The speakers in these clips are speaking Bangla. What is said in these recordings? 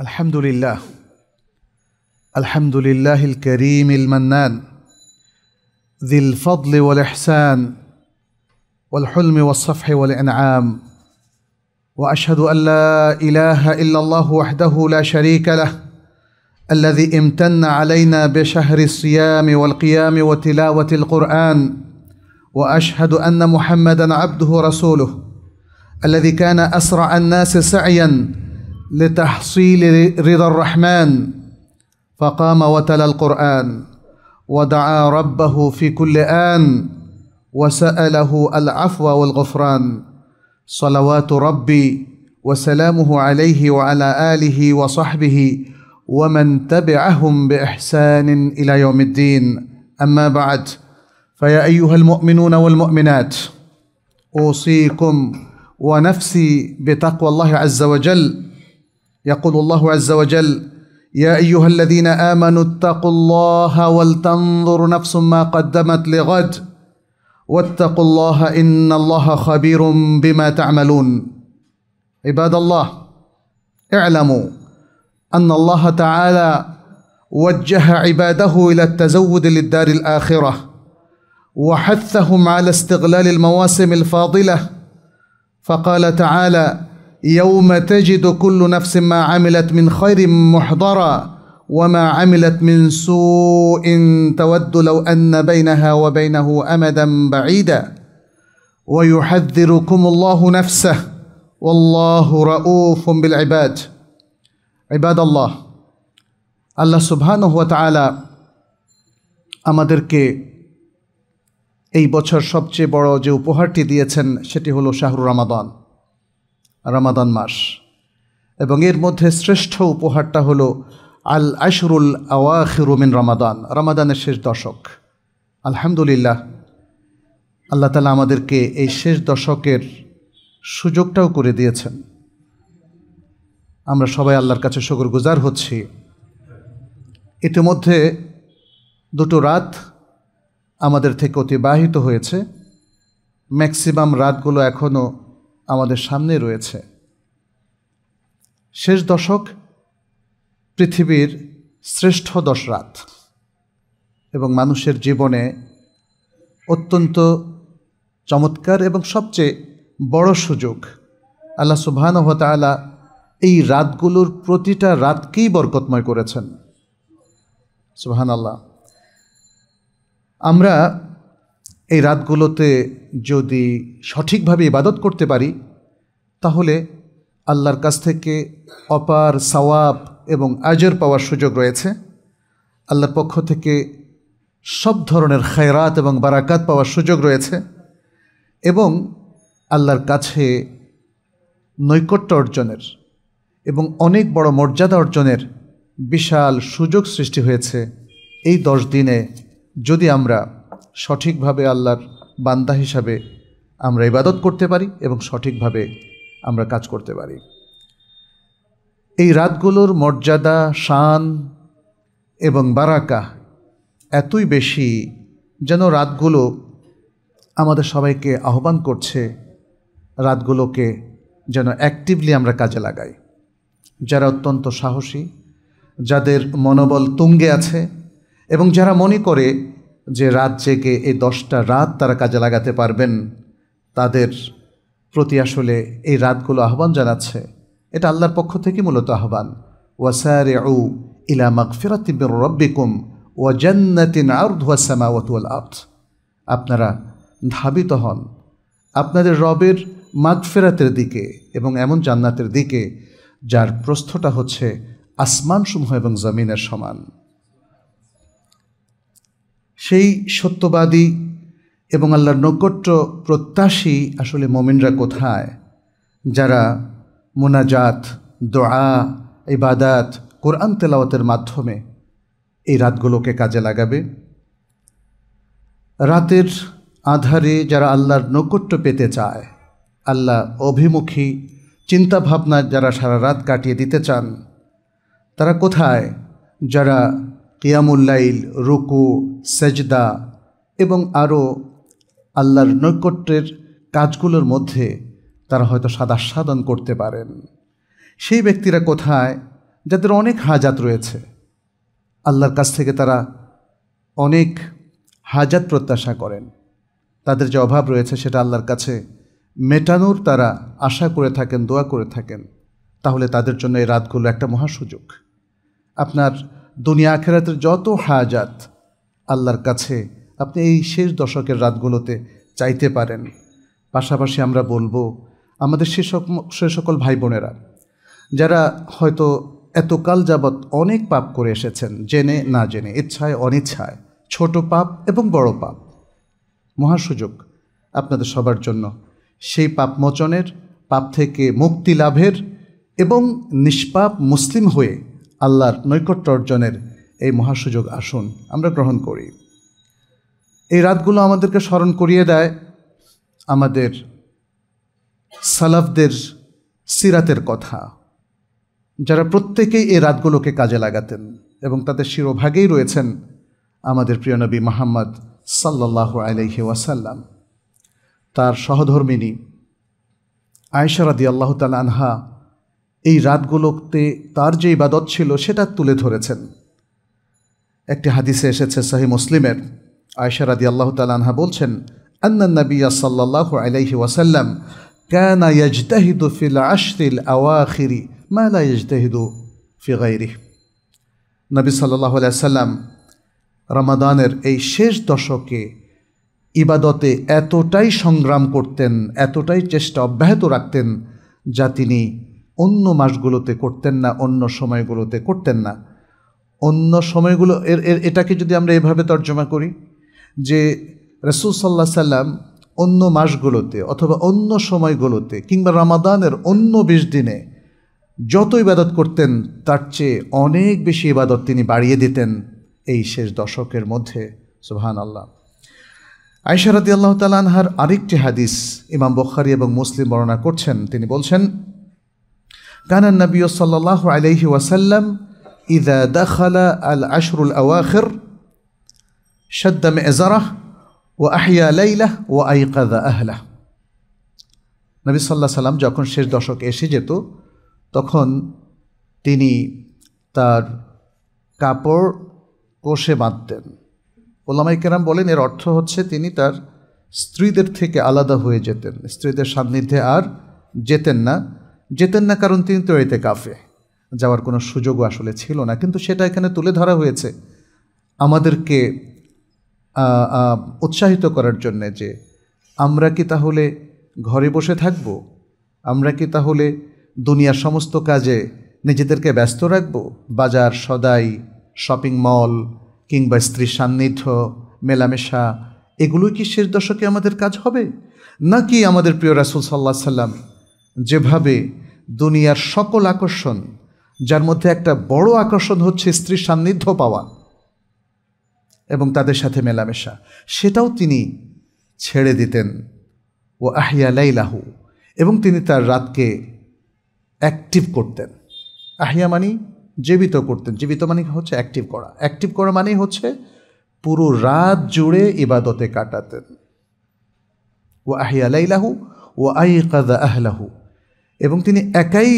الحمد لله الحمد لله الكريم المنان ذي الفضل والإحسان والحلم والصفح والإنعام وأشهد أن لا إله إلا الله وحده لا شريك له الذي امتن علينا بشهر الصيام والقيام وتلاوة القرآن وأشهد أن محمدا عبده رسوله الذي كان أسرع الناس سعياً لتحصيل رضا الرحمن فقام وتلا القرآن ودعا ربه في كل آن وسأله العفو والغفران صلوات ربي وسلامه عليه وعلى آله وصحبه ومن تبعهم بإحسان إلى يوم الدين أما بعد فيا أيها المؤمنون والمؤمنات أوصيكم ونفسي بتقوى الله عز وجل يقول الله عز وجل يا ايها الذين امنوا اتقوا الله ولتنظر نفس ما قدمت لغد واتقوا الله ان الله خبير بما تعملون عباد الله اعلموا ان الله تعالى وجه عباده الى التزود للدار الاخره وحثهم على استغلال المواسم الفاضله فقال تعالى يوم تجد كل نفس ما عملت من خير محضرا وما عملت من سوء تود لو ان بينها وبينه امدا بعيدا ويحذركم الله نفسه والله رؤوف بالعباد عباد الله سبحانه وتعالى اما আমাদেরকে এই বছর সবচেয়ে বড় যে উপহারটি দিয়েছেন সেটি হলো শাহরু রমাদান রামাদান মাস এবং এর মধ্যে শ্রেষ্ঠ উপহারটা হলো আল আশরুল আওয়াখিরুমিন রামাদান রামাদানের শেষ দশক আলহামদুলিল্লাহ আল্লাহ তালা আমাদেরকে এই শেষ দশকের সুযোগটাও করে দিয়েছেন আমরা সবাই আল্লাহর কাছে শকর গুজার হচ্ছি ইতিমধ্যে দুটো রাত আমাদের থেকে অতিবাহিত হয়েছে ম্যাক্সিমাম রাতগুলো এখনও আমাদের সামনে রয়েছে শেষ দশক পৃথিবীর শ্রেষ্ঠ দশ রাত এবং মানুষের জীবনে অত্যন্ত চমৎকার এবং সবচেয়ে বড় সুযোগ আল্লাহ সুবাহানহতালা এই রাতগুলোর প্রতিটা রাতকেই বরকতময় করেছেন সুবাহান আল্লাহ আমরা এই রাতগুলোতে যদি সঠিকভাবে ইবাদত করতে পারি তাহলে আল্লাহর কাছ থেকে অপার সওয়াব এবং আজর পাওয়ার সুযোগ রয়েছে আল্লাহর পক্ষ থেকে সব ধরনের খায়রাত এবং বারাকাত পাওয়ার সুযোগ রয়েছে এবং আল্লাহর কাছে নৈকট্য অর্জনের এবং অনেক বড় মর্যাদা অর্জনের বিশাল সুযোগ সৃষ্টি হয়েছে এই দশ দিনে যদি আমরা সঠিকভাবে আল্লাহর বান্দা হিসাবে আমরা ইবাদত করতে পারি এবং সঠিকভাবে আমরা কাজ করতে পারি এই রাতগুলোর মর্যাদা শান এবং বারাকা এতই বেশি যেন রাতগুলো আমাদের সবাইকে আহ্বান করছে রাতগুলোকে যেন অ্যাক্টিভলি আমরা কাজে লাগাই যারা অত্যন্ত সাহসী যাদের মনোবল তুঙ্গে আছে এবং যারা মনে করে যে রাত জেগে এই দশটা রাত তারা কাজে লাগাতে পারবেন তাদের প্রতি আসলে এই রাতগুলো আহ্বান জানাচ্ছে এটা আল্লাহর পক্ষ থেকে মূলত আহ্বান ওয়াসারে ও ইলা মাকফিরাতিবির রব্বিকুম ওয়াজান্নাতিন আর্ধুয়াসামাওয়াতুয়াল আর্থ আপনারা ধাবিত হন আপনাদের রবের মাগফেরাতের দিকে এবং এমন জান্নাতের দিকে যার প্রস্থটা হচ্ছে আসমানসমূহ এবং জমিনের সমান সেই সত্যবাদী এবং আল্লাহর নৈকট্য প্রত্যাশী আসলে মোমিনরা কোথায় যারা মোনাজাত দোয়া ইবাদাত কোরআন তেলাওয়াতের মাধ্যমে এই রাতগুলোকে কাজে লাগাবে রাতের আধারে যারা আল্লাহর নৈকট্য পেতে চায় আল্লাহ অভিমুখী চিন্তাভাবনা যারা সারা রাত কাটিয়ে দিতে চান তারা কোথায় যারা কিয়ামুল্লাইল রুকু সেজদা এবং আরও আল্লাহর নৈকট্যের কাজগুলোর মধ্যে তারা হয়তো সাদাস্বাদন করতে পারেন সেই ব্যক্তিরা কোথায় যাদের অনেক হাজাত রয়েছে আল্লাহর কাছ থেকে তারা অনেক হাজাত প্রত্যাশা করেন তাদের যে অভাব রয়েছে সেটা আল্লাহর কাছে মেটানোর তারা আশা করে থাকেন দোয়া করে থাকেন তাহলে তাদের জন্য এই রাতগুলো একটা মহাসুযোগ আপনার দুনিয়া আখেরাতের যত হাজাত আল্লাহর কাছে আপনি এই শেষ দশকের রাতগুলোতে চাইতে পারেন পাশাপাশি আমরা বলবো আমাদের সে সে সকল ভাই বোনেরা যারা হয়তো এতকাল যাবৎ অনেক পাপ করে এসেছেন জেনে না জেনে ইচ্ছায় অনিচ্ছায় ছোট পাপ এবং বড় পাপ মহাসুযোগ আপনাদের সবার জন্য সেই পাপ মোচনের পাপ থেকে মুক্তি লাভের এবং নিষ্পাপ মুসলিম হয়ে আল্লাহর নৈকট্য অর্জনের এই মহাসুযোগ আসুন আমরা গ্রহণ করি এই রাতগুলো আমাদেরকে স্মরণ করিয়ে দেয় আমাদের সালাফদের সিরাতের কথা যারা প্রত্যেকেই এই রাতগুলোকে কাজে লাগাতেন এবং তাদের শিরোভাগেই রয়েছেন আমাদের প্রিয় নবী মোহাম্মদ সাল্লাহ আলহি ওয়াসাল্লাম তার সহধর্মিনী আয়সারাদি আল্লাহ তাল আনহা এই রাতগুলোতে তার যে ইবাদত ছিল সেটা তুলে ধরেছেন একটি হাদিসে এসেছে সাহি মুসলিমের আয়সা রাদি আল্লাহ তালানহা বলছেন আন্না নবিয়া সাল্লাহ আলাইহি ওয়াসাল্লাম কানা ইয়াজতাহিদু ফিল আশরিল আওয়াখিরি মালা ইয়াজতাহিদু ফি গাইরি নবী সাল্লাহ সাল্লাম রমাদানের এই শেষ দশকে ইবাদতে এতটাই সংগ্রাম করতেন এতটাই চেষ্টা অব্যাহত রাখতেন যা তিনি অন্য মাসগুলোতে করতেন না অন্য সময়গুলোতে করতেন না অন্য সময়গুলো এর এর এটাকে যদি আমরা এভাবে তর্জমা করি যে রসুল সাল্লা সাল্লাম অন্য মাসগুলোতে অথবা অন্য সময়গুলোতে কিংবা রামাদানের অন্য বিশ দিনে যত ইবাদত করতেন তার চেয়ে অনেক বেশি ইবাদত তিনি বাড়িয়ে দিতেন এই শেষ দশকের মধ্যে সুহান আল্লাহ আয়সারাদি আল্লাহ তালানহার আরেকটি হাদিস ইমাম বখারি এবং মুসলিম বর্ণনা করছেন তিনি বলছেন কানা নবী সাল্লাহ আলহি ওয়াসাল্লাম ইদা দখালা আল আশরুল আওয়াখির সদ্দম এজারাহ ও আহিয়া লাইলাহ ও আইকাদা আহলাহ নবী সাল্লাহ সাল্লাম যখন শেষ দশক এসে যেত তখন তিনি তার কাপড় কষে বাঁধতেন ওলামাই কেরাম বলেন এর অর্থ হচ্ছে তিনি তার স্ত্রীদের থেকে আলাদা হয়ে যেতেন স্ত্রীদের সান্নিধ্যে আর যেতেন না যেতেন না কারণ তিনি তো এতে কাফে যাওয়ার কোনো সুযোগও আসলে ছিল না কিন্তু সেটা এখানে তুলে ধরা হয়েছে আমাদেরকে উৎসাহিত করার জন্যে যে আমরা কি তাহলে ঘরে বসে থাকব আমরা কি তাহলে দুনিয়ার সমস্ত কাজে নিজেদেরকে ব্যস্ত রাখব বাজার সদাই শপিং মল কিংবা স্ত্রীর সান্নিধ্য মেলামেশা এগুলোই কি শেষ দশকে আমাদের কাজ হবে নাকি আমাদের প্রিয় রাসুল সাল্লাহ সাল্লাম যেভাবে দুনিয়ার সকল আকর্ষণ যার মধ্যে একটা বড় আকর্ষণ হচ্ছে স্ত্রীর সান্নিধ্য পাওয়া এবং তাদের সাথে মেলামেশা সেটাও তিনি ছেড়ে দিতেন ও আহিয়া লাইলাহু এবং তিনি তার রাতকে অ্যাক্টিভ করতেন আহিয়া মানি জীবিত করতেন জীবিত মানে হচ্ছে অ্যাক্টিভ করা অ্যাক্টিভ করা মানেই হচ্ছে পুরো রাত জুড়ে ইবাদতে কাটাতেন ও আহিয়া লাইলাহু ও আই কাদা আহলাহু এবং তিনি একাই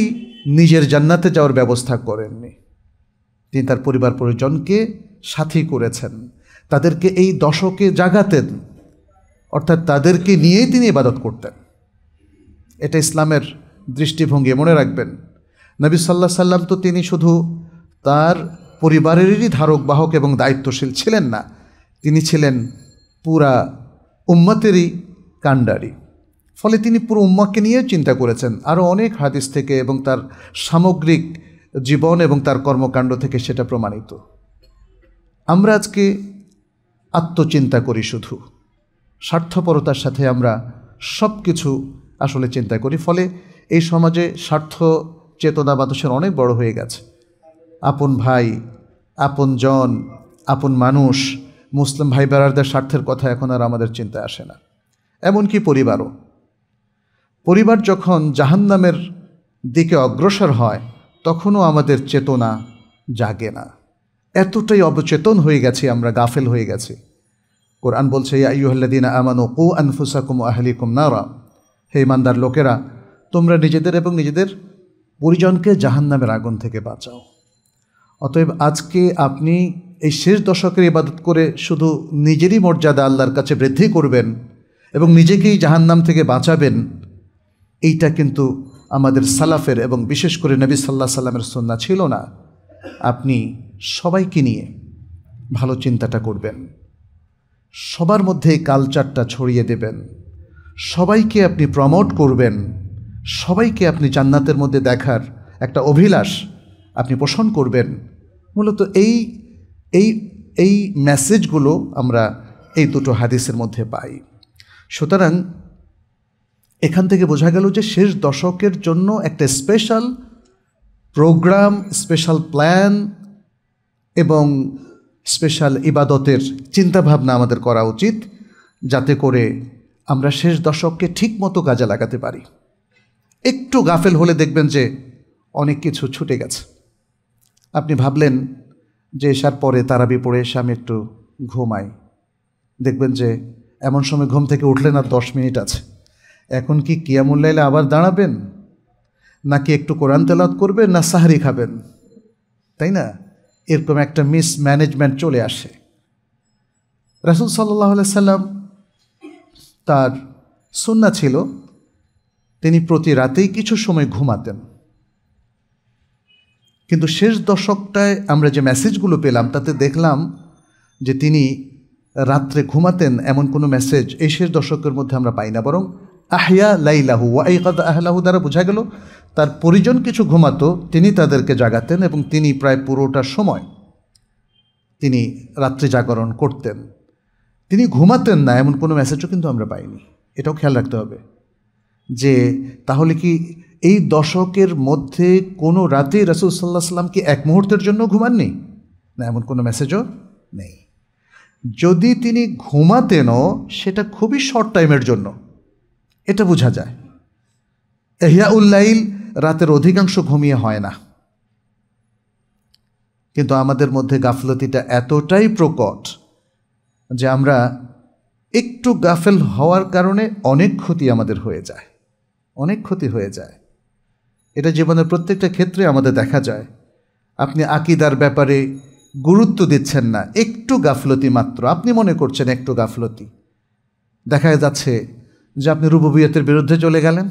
নিজের জান্নাতে যাওয়ার ব্যবস্থা করেননি তিনি তার পরিবার পরিজনকে সাথী করেছেন তাদেরকে এই দশকে জাগাতেন অর্থাৎ তাদেরকে নিয়েই তিনি ইবাদত করতেন এটা ইসলামের দৃষ্টিভঙ্গি মনে রাখবেন নবী সাল্লা সাল্লাম তো তিনি শুধু তার পরিবারেরই ধারক বাহক এবং দায়িত্বশীল ছিলেন না তিনি ছিলেন পুরা উম্মতেরই কাণ্ডারি ফলে তিনি পুরো উম্মাকে নিয়ে চিন্তা করেছেন আরও অনেক হাদিস থেকে এবং তার সামগ্রিক জীবন এবং তার কর্মকাণ্ড থেকে সেটা প্রমাণিত আমরা আজকে আত্মচিন্তা করি শুধু স্বার্থপরতার সাথে আমরা সব কিছু আসলে চিন্তা করি ফলে এই সমাজে স্বার্থ চেতনা মানুষের অনেক বড় হয়ে গেছে আপন ভাই আপন জন আপন মানুষ মুসলিম ভাই বেড়ারদের স্বার্থের কথা এখন আর আমাদের চিন্তা আসে না এমনকি পরিবারও পরিবার যখন জাহান্নামের দিকে অগ্রসর হয় তখনও আমাদের চেতনা জাগে না এতটাই অবচেতন হয়ে গেছি আমরা গাফেল হয়ে গেছি কোরআন বলছে ইয়াইহল্লাদিন আমানো কু আনফুসাকুম কুম নারা হে ইমানদার লোকেরা তোমরা নিজেদের এবং নিজেদের পরিজনকে জাহান্নামের আগুন থেকে বাঁচাও অতএব আজকে আপনি এই শেষ দশকের ইবাদত করে শুধু নিজেরই মর্যাদা আল্লাহর কাছে বৃদ্ধি করবেন এবং নিজেকেই জাহান্নাম থেকে বাঁচাবেন এইটা কিন্তু আমাদের সালাফের এবং বিশেষ করে নবী সাল্লাহ সাল্লামের সন্না ছিল না আপনি সবাইকে নিয়ে ভালো চিন্তাটা করবেন সবার মধ্যে এই কালচারটা ছড়িয়ে দেবেন সবাইকে আপনি প্রমোট করবেন সবাইকে আপনি জান্নাতের মধ্যে দেখার একটা অভিলাষ আপনি পোষণ করবেন মূলত এই এই এই মেসেজগুলো আমরা এই দুটো হাদিসের মধ্যে পাই সুতরাং এখান থেকে বোঝা গেল যে শেষ দশকের জন্য একটা স্পেশাল প্রোগ্রাম স্পেশাল প্ল্যান এবং স্পেশাল ইবাদতের চিন্তাভাবনা আমাদের করা উচিত যাতে করে আমরা শেষ দশককে ঠিক মতো কাজে লাগাতে পারি একটু গাফেল হলে দেখবেন যে অনেক কিছু ছুটে গেছে আপনি ভাবলেন যে এসার পরে তারাবি পড়ে এসে আমি একটু ঘুমাই দেখবেন যে এমন সময় ঘুম থেকে উঠলেন আর দশ মিনিট আছে এখন কি কিয়ামুল্লাইলে আবার দাঁড়াবেন নাকি একটু কোরআন তেলাত করবেন না সাহারি খাবেন তাই না এরকম একটা মিস ম্যানেজমেন্ট চলে আসে রাসুল সাল্লাহ সাল্লাম তার সুন্না ছিল তিনি প্রতি রাতেই কিছু সময় ঘুমাতেন কিন্তু শেষ দশকটায় আমরা যে মেসেজগুলো পেলাম তাতে দেখলাম যে তিনি রাত্রে ঘুমাতেন এমন কোনো মেসেজ এই শেষ দশকের মধ্যে আমরা পাই না বরং আহিয়া লাইলাহু ওয়াইকাদ আহলাহু দ্বারা বোঝা গেল তার পরিজন কিছু ঘুমাতো তিনি তাদেরকে জাগাতেন এবং তিনি প্রায় পুরোটা সময় তিনি রাত্রি জাগরণ করতেন তিনি ঘুমাতেন না এমন কোনো মেসেজও কিন্তু আমরা পাইনি এটাও খেয়াল রাখতে হবে যে তাহলে কি এই দশকের মধ্যে কোনো রাতে রাসুল সাল্লাহ সাল্লাম কি এক মুহূর্তের জন্য ঘুমাননি না এমন কোনো মেসেজও নেই যদি তিনি ঘুমাতেনও সেটা খুবই শর্ট টাইমের জন্য এটা বোঝা যায় এহিয়া উল্লাইল রাতের অধিকাংশ ঘুমিয়ে হয় না কিন্তু আমাদের মধ্যে গাফলতিটা এতটাই প্রকট যে আমরা একটু গাফেল হওয়ার কারণে অনেক ক্ষতি আমাদের হয়ে যায় অনেক ক্ষতি হয়ে যায় এটা জীবনের প্রত্যেকটা ক্ষেত্রে আমাদের দেখা যায় আপনি আকিদার ব্যাপারে গুরুত্ব দিচ্ছেন না একটু গাফলতি মাত্র আপনি মনে করছেন একটু গাফলতি দেখা যাচ্ছে যে আপনি রুবুবিয়াতের বিরুদ্ধে চলে গেলেন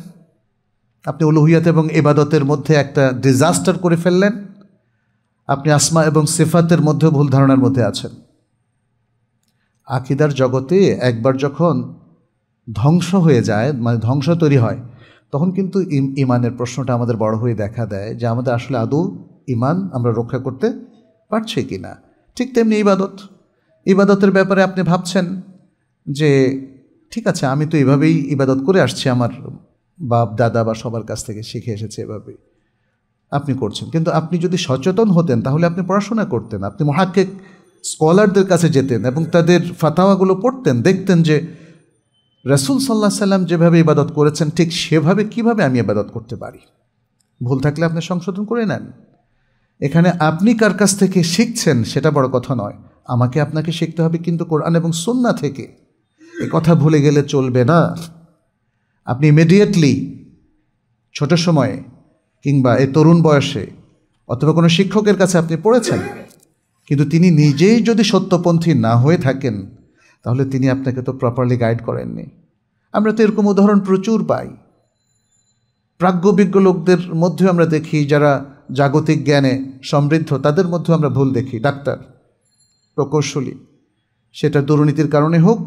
আপনি উলুহিয়াত এবং এবাদতের মধ্যে একটা ডিজাস্টার করে ফেললেন আপনি আসমা এবং সিফাতের মধ্যে ভুল ধারণার মধ্যে আছেন আকিদার জগতে একবার যখন ধ্বংস হয়ে যায় মানে ধ্বংস তৈরি হয় তখন কিন্তু ইমানের প্রশ্নটা আমাদের বড় হয়ে দেখা দেয় যে আমাদের আসলে আদৌ ইমান আমরা রক্ষা করতে পারছি কি না ঠিক তেমনি ইবাদত ইবাদতের ব্যাপারে আপনি ভাবছেন যে ঠিক আছে আমি তো এভাবেই ইবাদত করে আসছি আমার বাপ দাদা বা সবার কাছ থেকে শিখে এসেছে এভাবে আপনি করছেন কিন্তু আপনি যদি সচেতন হতেন তাহলে আপনি পড়াশোনা করতেন আপনি মহাকে স্কলারদের কাছে যেতেন এবং তাদের ফাতাওয়াগুলো পড়তেন দেখতেন যে রসুল সাল্লাহ সাল্লাম যেভাবে ইবাদত করেছেন ঠিক সেভাবে কিভাবে আমি ইবাদত করতে পারি ভুল থাকলে আপনি সংশোধন করে নেন এখানে আপনি কার কাছ থেকে শিখছেন সেটা বড় কথা নয় আমাকে আপনাকে শিখতে হবে কিন্তু কোরআন এবং সন্না থেকে এ কথা ভুলে গেলে চলবে না আপনি ইমিডিয়েটলি ছোট সময়ে কিংবা এই তরুণ বয়সে অথবা কোনো শিক্ষকের কাছে আপনি পড়েছেন কিন্তু তিনি নিজেই যদি সত্যপন্থী না হয়ে থাকেন তাহলে তিনি আপনাকে তো প্রপারলি গাইড করেননি আমরা তো এরকম উদাহরণ প্রচুর পাই প্রাজ্ঞবিজ্ঞ লোকদের মধ্যেও আমরা দেখি যারা জাগতিক জ্ঞানে সমৃদ্ধ তাদের মধ্যেও আমরা ভুল দেখি ডাক্তার প্রকৌশলী সেটা দুর্নীতির কারণে হোক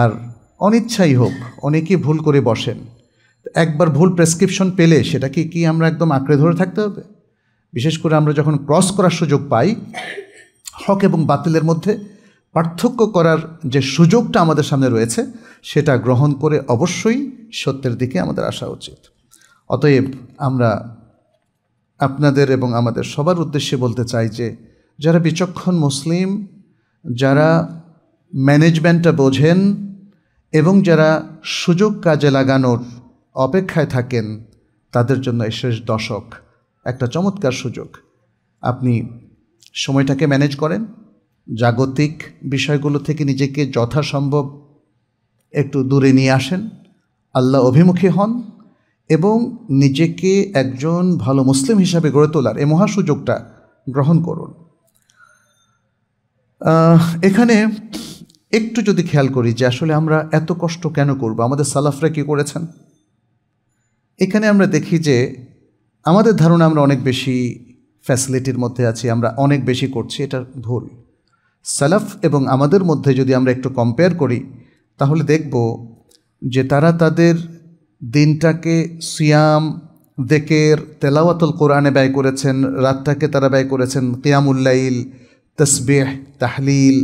আর অনিচ্ছাই হোক অনেকে ভুল করে বসেন একবার ভুল প্রেসক্রিপশন পেলে সেটাকে কি আমরা একদম আঁকড়ে ধরে থাকতে হবে বিশেষ করে আমরা যখন ক্রস করার সুযোগ পাই হক এবং বাতিলের মধ্যে পার্থক্য করার যে সুযোগটা আমাদের সামনে রয়েছে সেটা গ্রহণ করে অবশ্যই সত্যের দিকে আমাদের আসা উচিত অতএব আমরা আপনাদের এবং আমাদের সবার উদ্দেশ্যে বলতে চাই যে যারা বিচক্ষণ মুসলিম যারা ম্যানেজমেন্টটা বোঝেন এবং যারা সুযোগ কাজে লাগানোর অপেক্ষায় থাকেন তাদের জন্য এই শেষ দশক একটা চমৎকার সুযোগ আপনি সময়টাকে ম্যানেজ করেন জাগতিক বিষয়গুলো থেকে নিজেকে যথাসম্ভব একটু দূরে নিয়ে আসেন আল্লাহ অভিমুখী হন এবং নিজেকে একজন ভালো মুসলিম হিসাবে গড়ে তোলার এই মহাসুযোগটা গ্রহণ করুন এখানে একটু যদি খেয়াল করি যে আসলে আমরা এত কষ্ট কেন করব আমাদের সালাফরা কী করেছেন এখানে আমরা দেখি যে আমাদের ধারণা আমরা অনেক বেশি ফ্যাসিলিটির মধ্যে আছি আমরা অনেক বেশি করছি এটা ভুল সালাফ এবং আমাদের মধ্যে যদি আমরা একটু কম্পেয়ার করি তাহলে দেখব যে তারা তাদের দিনটাকে সিয়াম দেকের তেলাওয়াতুল কোরআনে ব্যয় করেছেন রাতটাকে তারা ব্যয় করেছেন কিয়ামুল্লাইল তসবেহ তাহলিল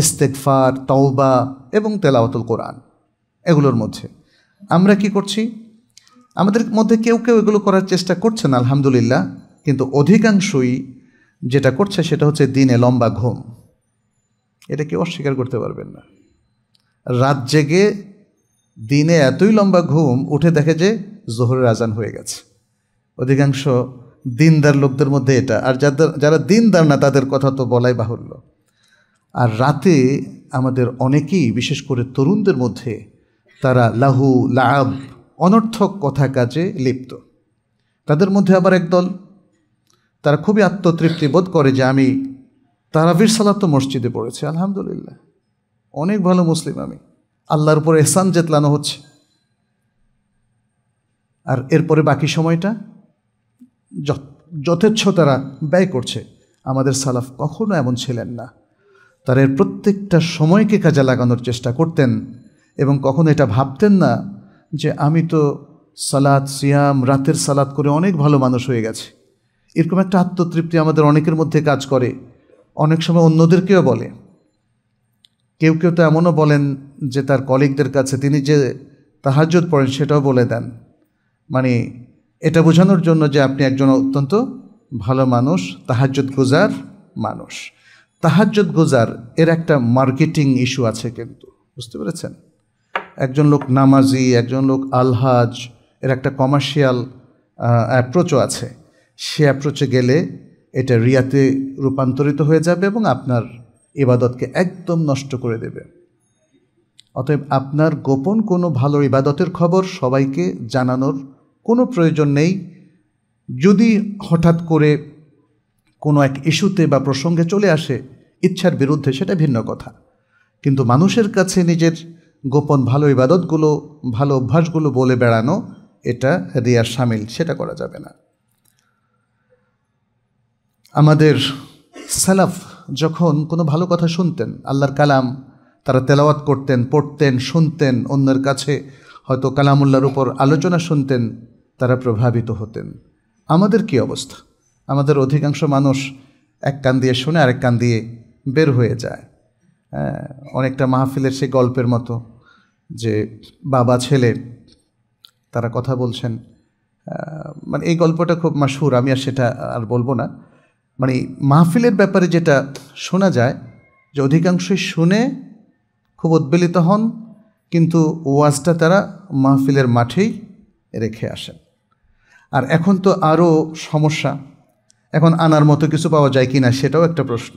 ইস্তেকফার তওবা এবং তেলাওয়াতুল কোরআন এগুলোর মধ্যে আমরা কি করছি আমাদের মধ্যে কেউ কেউ এগুলো করার চেষ্টা করছেন আলহামদুলিল্লাহ কিন্তু অধিকাংশই যেটা করছে সেটা হচ্ছে দিনে লম্বা ঘুম এটা কেউ অস্বীকার করতে পারবেন না রাত জেগে দিনে এতই লম্বা ঘুম উঠে দেখে যে জোহরের আজান হয়ে গেছে অধিকাংশ দিনদার লোকদের মধ্যে এটা আর যাদের যারা দিনদার না তাদের কথা তো বলাই বাহুল্য আর রাতে আমাদের অনেকেই বিশেষ করে তরুণদের মধ্যে তারা লাহু লাভ অনর্থক কথা কাজে লিপ্ত তাদের মধ্যে আবার একদল তারা খুবই আত্মতৃপ্তি বোধ করে যে আমি তারাবির সালাত মসজিদে পড়েছি আলহামদুলিল্লাহ অনেক ভালো মুসলিম আমি আল্লাহর উপর এহসান জেতলানো হচ্ছে আর এরপরে বাকি সময়টা যথেচ্ছ তারা ব্যয় করছে আমাদের সালাফ কখনো এমন ছিলেন না তার এর প্রত্যেকটা সময়কে কাজে লাগানোর চেষ্টা করতেন এবং কখনো এটা ভাবতেন না যে আমি তো সালাদ সিয়াম রাতের সালাদ করে অনেক ভালো মানুষ হয়ে গেছে এরকম একটা আত্মতৃপ্তি আমাদের অনেকের মধ্যে কাজ করে অনেক সময় অন্যদেরকেও বলে কেউ কেউ তো এমনও বলেন যে তার কলিগদের কাছে তিনি যে তাহাজত পড়েন সেটাও বলে দেন মানে এটা বোঝানোর জন্য যে আপনি একজন অত্যন্ত ভালো মানুষ তাহাজত গুজার মানুষ তাহাজ্জত গোজার এর একটা মার্কেটিং ইস্যু আছে কিন্তু বুঝতে পেরেছেন একজন লোক নামাজি একজন লোক আলহাজ এর একটা কমার্শিয়াল অ্যাপ্রোচও আছে সে অ্যাপ্রোচে গেলে এটা রিয়াতে রূপান্তরিত হয়ে যাবে এবং আপনার ইবাদতকে একদম নষ্ট করে দেবে অতএব আপনার গোপন কোনো ভালো ইবাদতের খবর সবাইকে জানানোর কোনো প্রয়োজন নেই যদি হঠাৎ করে কোনো এক ইস্যুতে বা প্রসঙ্গে চলে আসে ইচ্ছার বিরুদ্ধে সেটা ভিন্ন কথা কিন্তু মানুষের কাছে নিজের গোপন ভালো ইবাদতগুলো ভালো অভ্যাসগুলো বলে বেড়ানো এটা রিয়ার সামিল সেটা করা যাবে না আমাদের সালাফ যখন কোনো ভালো কথা শুনতেন আল্লাহর কালাম তারা তেলাওয়াত করতেন পড়তেন শুনতেন অন্যের কাছে হয়তো কালামুল্লার উপর আলোচনা শুনতেন তারা প্রভাবিত হতেন আমাদের কি অবস্থা আমাদের অধিকাংশ মানুষ এক কান দিয়ে শুনে আরেক কান দিয়ে বের হয়ে যায় অনেকটা মাহফিলের সেই গল্পের মতো যে বাবা ছেলে তারা কথা বলছেন মানে এই গল্পটা খুব মাসুর আমি আর সেটা আর বলবো না মানে মাহফিলের ব্যাপারে যেটা শোনা যায় যে অধিকাংশই শুনে খুব উদ্বেলিত হন কিন্তু ওয়াজটা তারা মাহফিলের মাঠেই রেখে আসেন আর এখন তো আরও সমস্যা এখন আনার মতো কিছু পাওয়া যায় কি না সেটাও একটা প্রশ্ন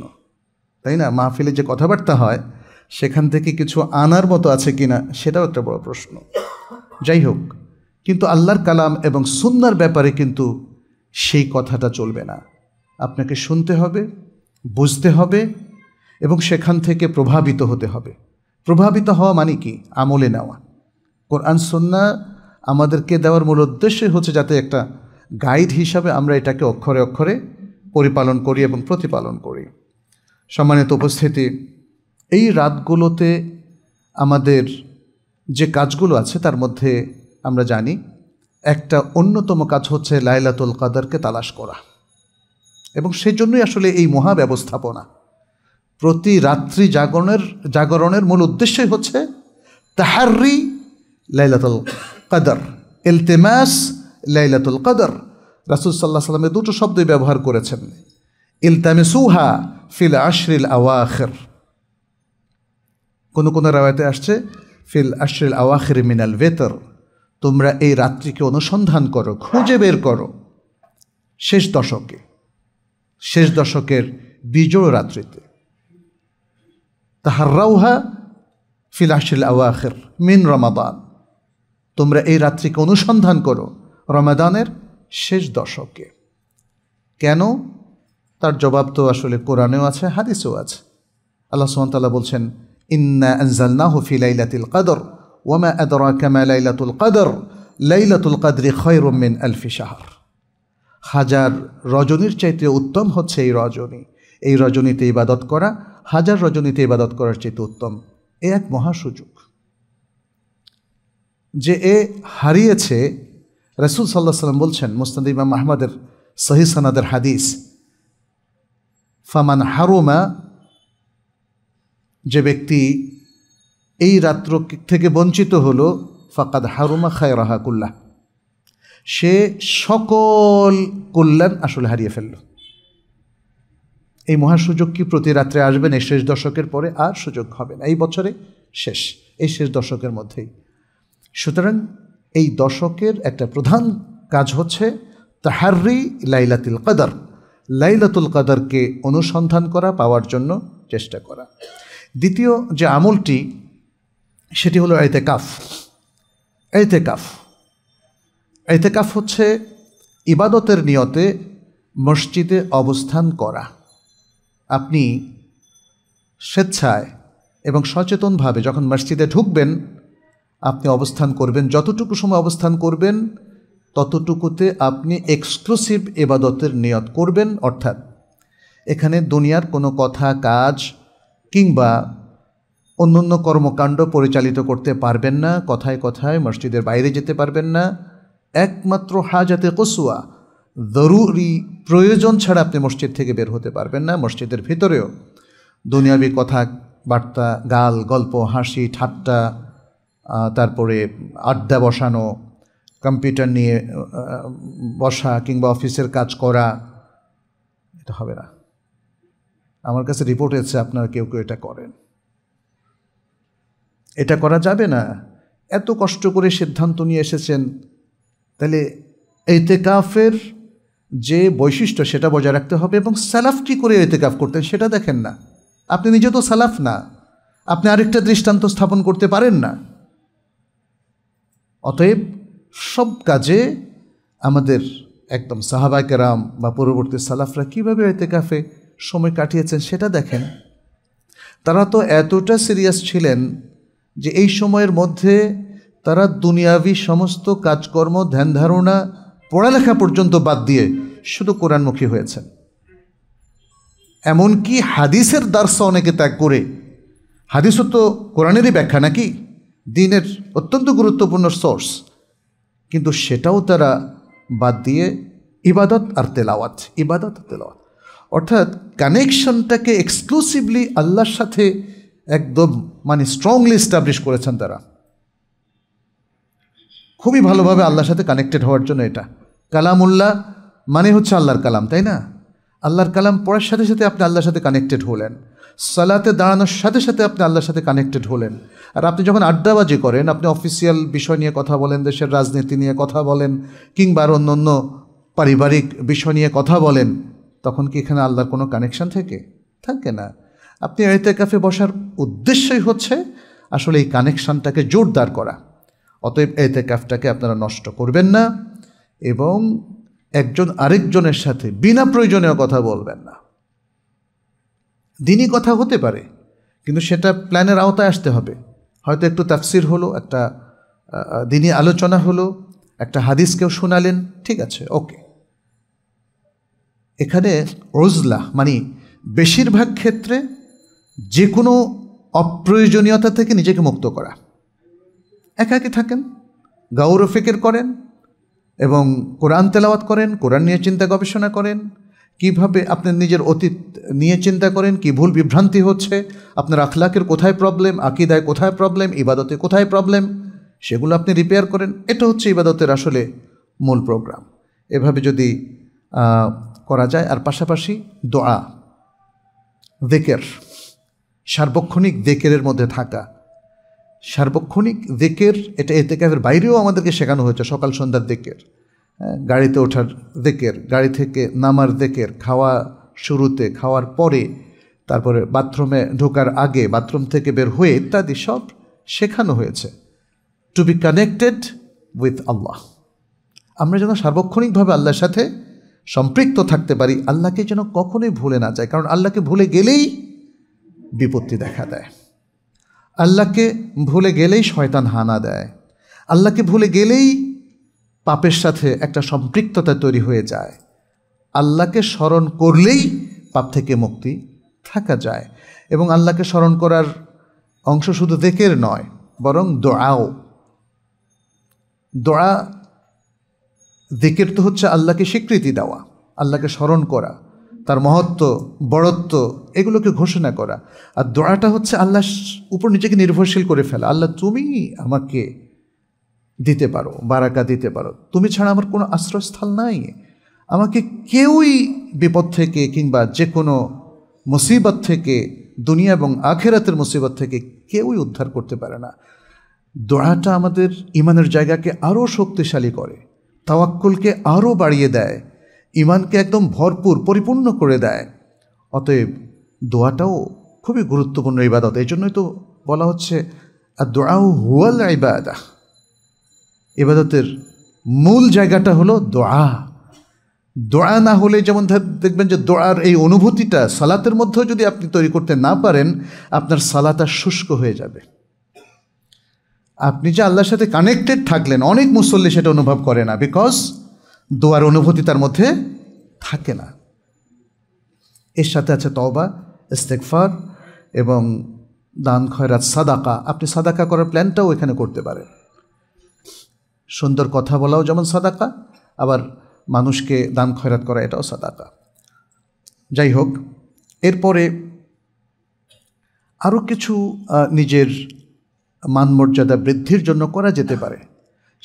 তাই না মাহফিলে যে কথাবার্তা হয় সেখান থেকে কিছু আনার মতো আছে কি না সেটাও একটা বড় প্রশ্ন যাই হোক কিন্তু আল্লাহর কালাম এবং সুন্নার ব্যাপারে কিন্তু সেই কথাটা চলবে না আপনাকে শুনতে হবে বুঝতে হবে এবং সেখান থেকে প্রভাবিত হতে হবে প্রভাবিত হওয়া মানে কি আমলে নেওয়া কোরআন সন্না আমাদেরকে দেওয়ার মূল উদ্দেশ্যই হচ্ছে যাতে একটা গাইড হিসাবে আমরা এটাকে অক্ষরে অক্ষরে পরিপালন করি এবং প্রতিপালন করি সম্মানিত উপস্থিতি এই রাতগুলোতে আমাদের যে কাজগুলো আছে তার মধ্যে আমরা জানি একটা অন্যতম কাজ হচ্ছে লাইলাতুল কাদারকে তালাশ করা এবং সেজন্যই আসলে এই মহা ব্যবস্থাপনা প্রতি রাত্রি জাগরণের জাগরণের মূল উদ্দেশ্যই হচ্ছে তাহারি লাইলাতুল কাদার এলতেমাস লাইলাতুল কাদার রাসুল সাল্লাহ সাল্লামে দুটো শব্দই ব্যবহার করেছেন ইলতামিসুহা ফিল আশরিল আওয়াখের কোনো কোনো রাওয়াতে আসছে ফিল আশরিল আওয়াখের মিনাল ভেতর তোমরা এই রাত্রিকে অনুসন্ধান করো খুঁজে বের করো শেষ দশকে শেষ দশকের বিজয় রাত্রিতে তাহার রাউহা ফিল আশরিল আওয়াখের মিন রমাদান তোমরা এই রাত্রিকে অনুসন্ধান করো রমাদানের শেষ দশকে কেন তার জবাব তো আসলে কোরআনেও আছে হাদিসেও আছে আল্লাহ সুমতাল্লাহ বলছেন ইন্না আনজালনা হুফি লাইলাতিল কাদর ওয়ামা আদরা কামা লাইলাতুল কাদর লাইলাতুল কাদরি খয়রমিন আলফি শাহর হাজার রজনীর চাইতে উত্তম হচ্ছে এই রজনী এই রজনীতে ইবাদত করা হাজার রজনীতে ইবাদত করার চাইতে উত্তম এ এক মহাসুযোগ যে এ হারিয়েছে রসুল সাল্লাহ সাল্লাম বলছেন মুস্তাদ ইমাম আহমদের সহি সনাদের হাদিস ফামান হারুমা যে ব্যক্তি এই রাত্র থেকে বঞ্চিত হলো ফাকাদ হারুমা খায় রাহাকুল্লাহ সে সকল কল্যাণ আসলে হারিয়ে ফেলল এই মহাসুযোগ কি প্রতি রাত্রে আসবেন এই শেষ দশকের পরে আর সুযোগ হবে না এই বছরে শেষ এই শেষ দশকের মধ্যেই সুতরাং এই দশকের একটা প্রধান কাজ হচ্ছে তাহারি লাইলাতুল কাদার লাইলাতুল কাদারকে অনুসন্ধান করা পাওয়ার জন্য চেষ্টা করা দ্বিতীয় যে আমলটি সেটি হলো এতেকাফ এতেকাফ এতেকাফ হচ্ছে ইবাদতের নিয়তে মসজিদে অবস্থান করা আপনি স্বেচ্ছায় এবং সচেতনভাবে যখন মসজিদে ঢুকবেন আপনি অবস্থান করবেন যতটুকু সময় অবস্থান করবেন ততটুকুতে আপনি এক্সক্লুসিভ এবাদতের নিয়ত করবেন অর্থাৎ এখানে দুনিয়ার কোনো কথা কাজ কিংবা অন্য অন্য কর্মকাণ্ড পরিচালিত করতে পারবেন না কথায় কথায় মসজিদের বাইরে যেতে পারবেন না একমাত্র হাজাতে কসুয়া জরুরি প্রয়োজন ছাড়া আপনি মসজিদ থেকে বের হতে পারবেন না মসজিদের ভিতরেও দুনিয়াবি কথা বার্তা গাল গল্প হাসি ঠাট্টা তারপরে আড্ডা বসানো কম্পিউটার নিয়ে বসা কিংবা অফিসের কাজ করা এটা হবে না আমার কাছে রিপোর্ট এসেছে আপনারা কেউ কেউ এটা করেন এটা করা যাবে না এত কষ্ট করে সিদ্ধান্ত নিয়ে এসেছেন তাহলে এতেকাফের যে বৈশিষ্ট্য সেটা বজায় রাখতে হবে এবং স্যালাফ কী করে এতেকাফ করতেন সেটা দেখেন না আপনি নিজে তো স্যালাফ না আপনি আরেকটা দৃষ্টান্ত স্থাপন করতে পারেন না অতএব সব কাজে আমাদের একদম সাহাবা কেরাম বা পূর্ববর্তী সালাফরা কীভাবে কাফে সময় কাটিয়েছেন সেটা দেখেন তারা তো এতটা সিরিয়াস ছিলেন যে এই সময়ের মধ্যে তারা দুনিয়াবি সমস্ত কাজকর্ম ধ্যান ধারণা পড়ালেখা পর্যন্ত বাদ দিয়ে শুধু কোরআনমুখী হয়েছেন এমনকি হাদিসের দার্স অনেকে ত্যাগ করে হাদিসও তো কোরআনেরই ব্যাখ্যা নাকি দিনের অত্যন্ত গুরুত্বপূর্ণ সোর্স কিন্তু সেটাও তারা বাদ দিয়ে ইবাদত আর তেলাওয়াত ইবাদত আর তেলাওয়াত অর্থাৎ কানেকশনটাকে এক্সক্লুসিভলি আল্লাহর সাথে একদম মানে স্ট্রংলি স্টাবলিশ করেছেন তারা খুবই ভালোভাবে আল্লাহর সাথে কানেক্টেড হওয়ার জন্য এটা কালামুল্লাহ মানে হচ্ছে আল্লাহর কালাম তাই না আল্লাহর কালাম পড়ার সাথে সাথে আপনি আল্লাহর সাথে কানেক্টেড হলেন সালাতে দাঁড়ানোর সাথে সাথে আপনি আল্লাহর সাথে কানেক্টেড হলেন আর আপনি যখন আড্ডাবাজি করেন আপনি অফিসিয়াল বিষয় নিয়ে কথা বলেন দেশের রাজনীতি নিয়ে কথা বলেন কিংবা আর অন্য অন্য পারিবারিক বিষয় নিয়ে কথা বলেন তখন কি এখানে আল্লাহর কোনো কানেকশন থেকে থাকে না আপনি কাফে বসার উদ্দেশ্যই হচ্ছে আসলে এই কানেকশানটাকে জোরদার করা অতএব এতে ক্যাফটাকে আপনারা নষ্ট করবেন না এবং একজন আরেকজনের সাথে বিনা প্রয়োজনীয় কথা বলবেন না দিনই কথা হতে পারে কিন্তু সেটা প্ল্যানের আওতায় আসতে হবে হয়তো একটু তাফসির হলো একটা দিনই আলোচনা হলো একটা হাদিস কেউ শোনালেন ঠিক আছে ওকে এখানে রোজলা মানে বেশিরভাগ ক্ষেত্রে যে কোনো অপ্রয়োজনীয়তা থেকে নিজেকে মুক্ত করা একা থাকেন গাউর ফিকের করেন এবং কোরআন তেলাওয়াত করেন কোরআন নিয়ে চিন্তা গবেষণা করেন কিভাবে আপনি নিজের অতীত নিয়ে চিন্তা করেন কি ভুল বিভ্রান্তি হচ্ছে আপনার আখলাকের কোথায় প্রবলেম আকিদায় কোথায় প্রবলেম ইবাদতে কোথায় প্রবলেম সেগুলো আপনি রিপেয়ার করেন এটা হচ্ছে ইবাদতের আসলে মূল প্রোগ্রাম এভাবে যদি করা যায় আর পাশাপাশি দোয়া দেকের সার্বক্ষণিক দেকেরের মধ্যে থাকা সার্বক্ষণিক দেকের এটা এতেকাফের বাইরেও আমাদেরকে শেখানো হয়েছে সকাল সন্ধ্যার দেকের গাড়িতে ওঠার দেকের গাড়ি থেকে নামার দেকের খাওয়া শুরুতে খাওয়ার পরে তারপরে বাথরুমে ঢোকার আগে বাথরুম থেকে বের হয়ে ইত্যাদি সব শেখানো হয়েছে to be connected with Allah আমরা যেন সার্বক্ষণিকভাবে আল্লাহর সাথে সম্পৃক্ত থাকতে পারি আল্লাহকে যেন কখনোই ভুলে না যায় কারণ আল্লাহকে ভুলে গেলেই বিপত্তি দেখা দেয় আল্লাহকে ভুলে গেলেই শয়তান হানা দেয় আল্লাহকে ভুলে গেলেই পাপের সাথে একটা সম্পৃক্ততা তৈরি হয়ে যায় আল্লাহকে স্মরণ করলেই পাপ থেকে মুক্তি থাকা যায় এবং আল্লাহকে স্মরণ করার অংশ শুধু দেকের নয় বরং দোয়াও দোয়া দিকের তো হচ্ছে আল্লাহকে স্বীকৃতি দেওয়া আল্লাহকে স্মরণ করা তার মহত্ব বড়ত্ব এগুলোকে ঘোষণা করা আর দোয়াটা হচ্ছে আল্লাহ উপর নিজেকে নির্ভরশীল করে ফেলা আল্লাহ তুমি আমাকে দিতে পারো বারাকা দিতে পারো তুমি ছাড়া আমার কোনো আশ্রয়স্থল নাই আমাকে কেউই বিপদ থেকে কিংবা যে কোনো মুসিবত থেকে দুনিয়া এবং আখেরাতের মুসিবত থেকে কেউই উদ্ধার করতে পারে না দোড়াটা আমাদের ইমানের জায়গাকে আরও শক্তিশালী করে তাওয়াক্কুলকে আরও বাড়িয়ে দেয় ইমানকে একদম ভরপুর পরিপূর্ণ করে দেয় অতএব দোয়াটাও খুবই গুরুত্বপূর্ণ ইবাদত এই জন্যই তো বলা হচ্ছে আর দোয়াও হুয়াল ইবাদা ইবাদতের মূল জায়গাটা হলো দোয়া দোয়া না হলে যেমন দেখবেন যে দোয়ার এই অনুভূতিটা সালাতের মধ্যেও যদি আপনি তৈরি করতে না পারেন আপনার সালাতা শুষ্ক হয়ে যাবে আপনি যে আল্লাহর সাথে কানেক্টেড থাকলেন অনেক মুসল্লি সেটা অনুভব করে না বিকজ দোয়ার অনুভূতি তার মধ্যে থাকে না এর সাথে আছে তওবা ইস্তেকফার এবং দান খয়রাত সাদাকা আপনি সাদাকা করার প্ল্যানটাও এখানে করতে পারেন সুন্দর কথা বলাও যেমন সাদাকা আবার মানুষকে দান খয়রাত করা এটাও সাদাকা যাই হোক এরপরে আরও কিছু নিজের মান মর্যাদা বৃদ্ধির জন্য করা যেতে পারে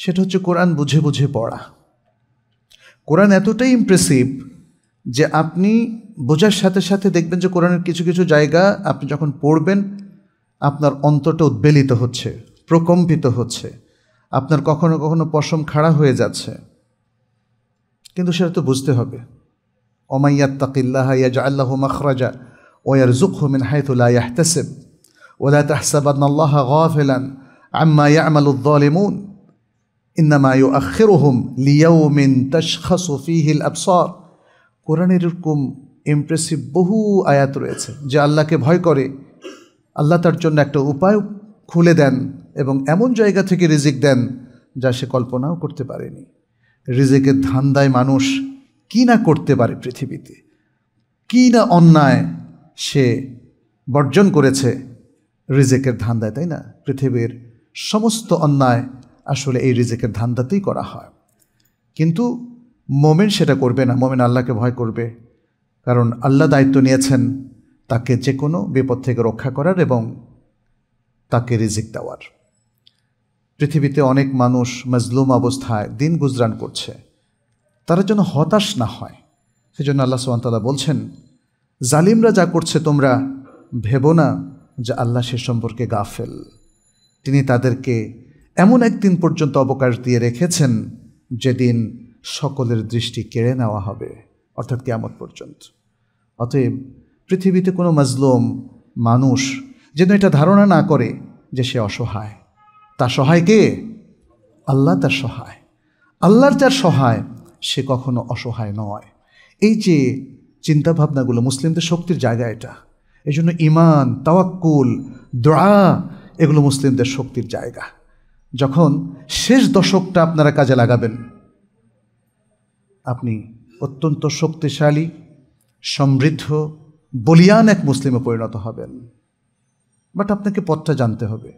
সেটা হচ্ছে কোরআন বুঝে বুঝে পড়া কোরআন এতটাই ইমপ্রেসিভ যে আপনি বোঝার সাথে সাথে দেখবেন যে কোরআনের কিছু কিছু জায়গা আপনি যখন পড়বেন আপনার অন্তরটা উদ্বেলিত হচ্ছে প্রকম্পিত হচ্ছে আপনার কখনো কখনো পশম খাড়া হয়ে যাচ্ছে কিন্তু সেটা তো বুঝতে হবে অমাইয়াত তাকিল্লাহ ইয়াজ আল্লাহ মখরাজা ওয়ার জুক হোমিন হায়তুল্লাহ ইয়াহতাসেব ওলা তাহসাবাদ আল্লাহ গফেলান আম্মা ইয়ামালুদ্দলিমুন ইন্নামা ইউ আখিরুহুম মিন তশখা সফিহিল আবসর কোরআন এরকম ইমপ্রেসিভ বহু আয়াত রয়েছে যে আল্লাহকে ভয় করে আল্লাহ তার জন্য একটা উপায় খুলে দেন এবং এমন জায়গা থেকে রিজিক দেন যা সে কল্পনাও করতে পারেনি রিজিকের ধান্দায় মানুষ কি না করতে পারে পৃথিবীতে কি না অন্যায় সে বর্জন করেছে রিজেকের ধান্দায় তাই না পৃথিবীর সমস্ত অন্যায় আসলে এই রিজেকের ধান্দাতেই করা হয় কিন্তু মোমেন সেটা করবে না মোমেন আল্লাহকে ভয় করবে কারণ আল্লাহ দায়িত্ব নিয়েছেন তাকে যে কোনো বিপদ থেকে রক্ষা করার এবং তাকে রিজিক দেওয়ার পৃথিবীতে অনেক মানুষ মজলুম অবস্থায় দিন গুজরান করছে তারা যেন হতাশ না হয় সেজন্য আল্লাহ সোহানতাল্লাহ বলছেন জালিমরা যা করছে তোমরা ভেব না যে আল্লাহ সে সম্পর্কে গাফেল তিনি তাদেরকে এমন একদিন পর্যন্ত অবকাশ দিয়ে রেখেছেন যেদিন সকলের দৃষ্টি কেড়ে নেওয়া হবে অর্থাৎ কেয়ামত পর্যন্ত অতএব পৃথিবীতে কোনো মজলুম মানুষ যেন এটা ধারণা না করে যে সে অসহায় তার সহায় কে আল্লাহ তার সহায় আল্লাহর যার সহায় সে কখনো অসহায় নয় এই যে চিন্তাভাবনাগুলো মুসলিমদের শক্তির জায়গা এটা এই জন্য ইমান তাওয়াক্কুল দোয়া এগুলো মুসলিমদের শক্তির জায়গা যখন শেষ দশকটা আপনারা কাজে লাগাবেন আপনি অত্যন্ত শক্তিশালী সমৃদ্ধ বলিয়ান এক মুসলিমে পরিণত হবেন বাট আপনাকে পথটা জানতে হবে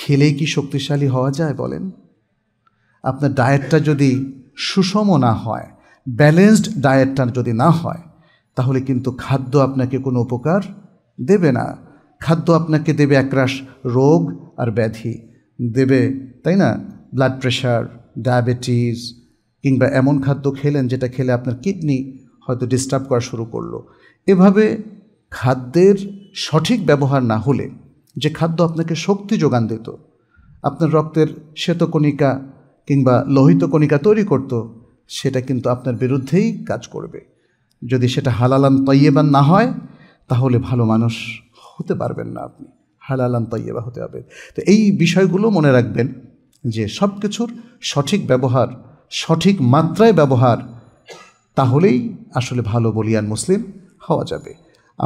খেলেই কি শক্তিশালী হওয়া যায় বলেন আপনার ডায়েটটা যদি সুষম না হয় ব্যালেন্সড ডায়েটটা যদি না হয় তাহলে কিন্তু খাদ্য আপনাকে কোনো উপকার দেবে না খাদ্য আপনাকে দেবে একরাশ রোগ আর ব্যাধি দেবে তাই না ব্লাড প্রেশার ডায়াবেটিস কিংবা এমন খাদ্য খেলেন যেটা খেলে আপনার কিডনি হয়তো ডিস্টার্ব করা শুরু করলো এভাবে খাদ্যের সঠিক ব্যবহার না হলে যে খাদ্য আপনাকে শক্তি যোগান দিত আপনার রক্তের শ্বেতকণিকা কিংবা লোহিত কণিকা তৈরি করত সেটা কিন্তু আপনার বিরুদ্ধেই কাজ করবে যদি সেটা হালালান তৈয়েবান না হয় তাহলে ভালো মানুষ হতে পারবেন না আপনি হালালান তৈয়েবা হতে হবে তো এই বিষয়গুলো মনে রাখবেন যে সব কিছুর সঠিক ব্যবহার সঠিক মাত্রায় ব্যবহার তাহলেই আসলে ভালো বলিয়ান মুসলিম হওয়া যাবে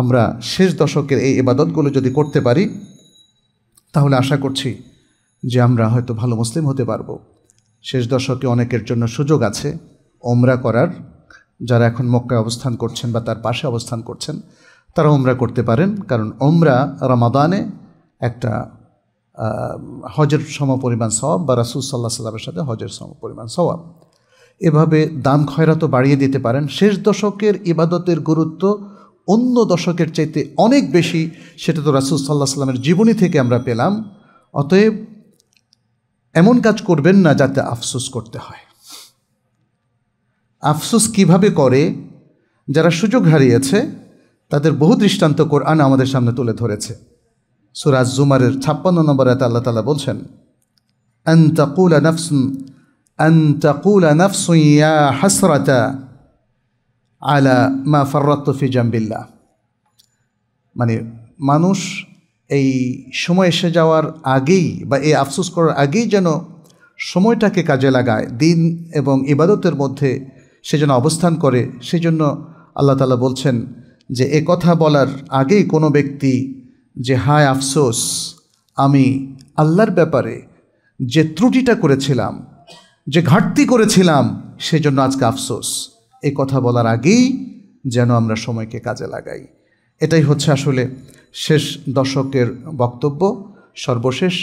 আমরা শেষ দশকের এই এবাদতগুলো যদি করতে পারি তাহলে আশা করছি যে আমরা হয়তো ভালো মুসলিম হতে পারবো শেষ দশকে অনেকের জন্য সুযোগ আছে ওমরা করার যারা এখন মক্কায় অবস্থান করছেন বা তার পাশে অবস্থান করছেন তারা ওমরা করতে পারেন কারণ ওমরা রমাদানে একটা হজের সম পরিমাণ স্বভাব বা রাসুল সাল্লাহ সাল্লামের সাথে হজের সম পরিমাণ স্বভাব এভাবে দান তো বাড়িয়ে দিতে পারেন শেষ দশকের ইবাদতের গুরুত্ব অন্য দশকের চাইতে অনেক বেশি সেটা তো রাসুল সাল্লাহ সাল্লামের জীবনী থেকে আমরা পেলাম অতএব এমন কাজ করবেন না যাতে আফসোস করতে হয় আফসোস কিভাবে করে যারা সুযোগ হারিয়েছে তাদের বহু দৃষ্টান্ত কোরআন আমাদের সামনে তুলে ধরেছে সুরাজ জুমারের ছাপ্পান্ন নম্বর এত আল্লাহ তালা বলছেন অ্যান্তাকুল আনাফসুন অ্যান্তাকুল আনাফসুইয়া হাসরাতা আলা মা ফি জাম্বিল্লা মানে মানুষ এই সময় এসে যাওয়ার আগেই বা এই আফসোস করার আগেই যেন সময়টাকে কাজে লাগায় দিন এবং ইবাদতের মধ্যে সে যেন অবস্থান করে সেজন্য আল্লাহ তালা বলছেন যে এ কথা বলার আগেই কোনো ব্যক্তি যে হায় আফসোস আমি আল্লাহর ব্যাপারে যে ত্রুটিটা করেছিলাম যে ঘাটতি করেছিলাম সেজন্য আজকে আফসোস এই কথা বলার আগেই যেন আমরা সময়কে কাজে লাগাই এটাই হচ্ছে আসলে শেষ দশকের বক্তব্য সর্বশেষ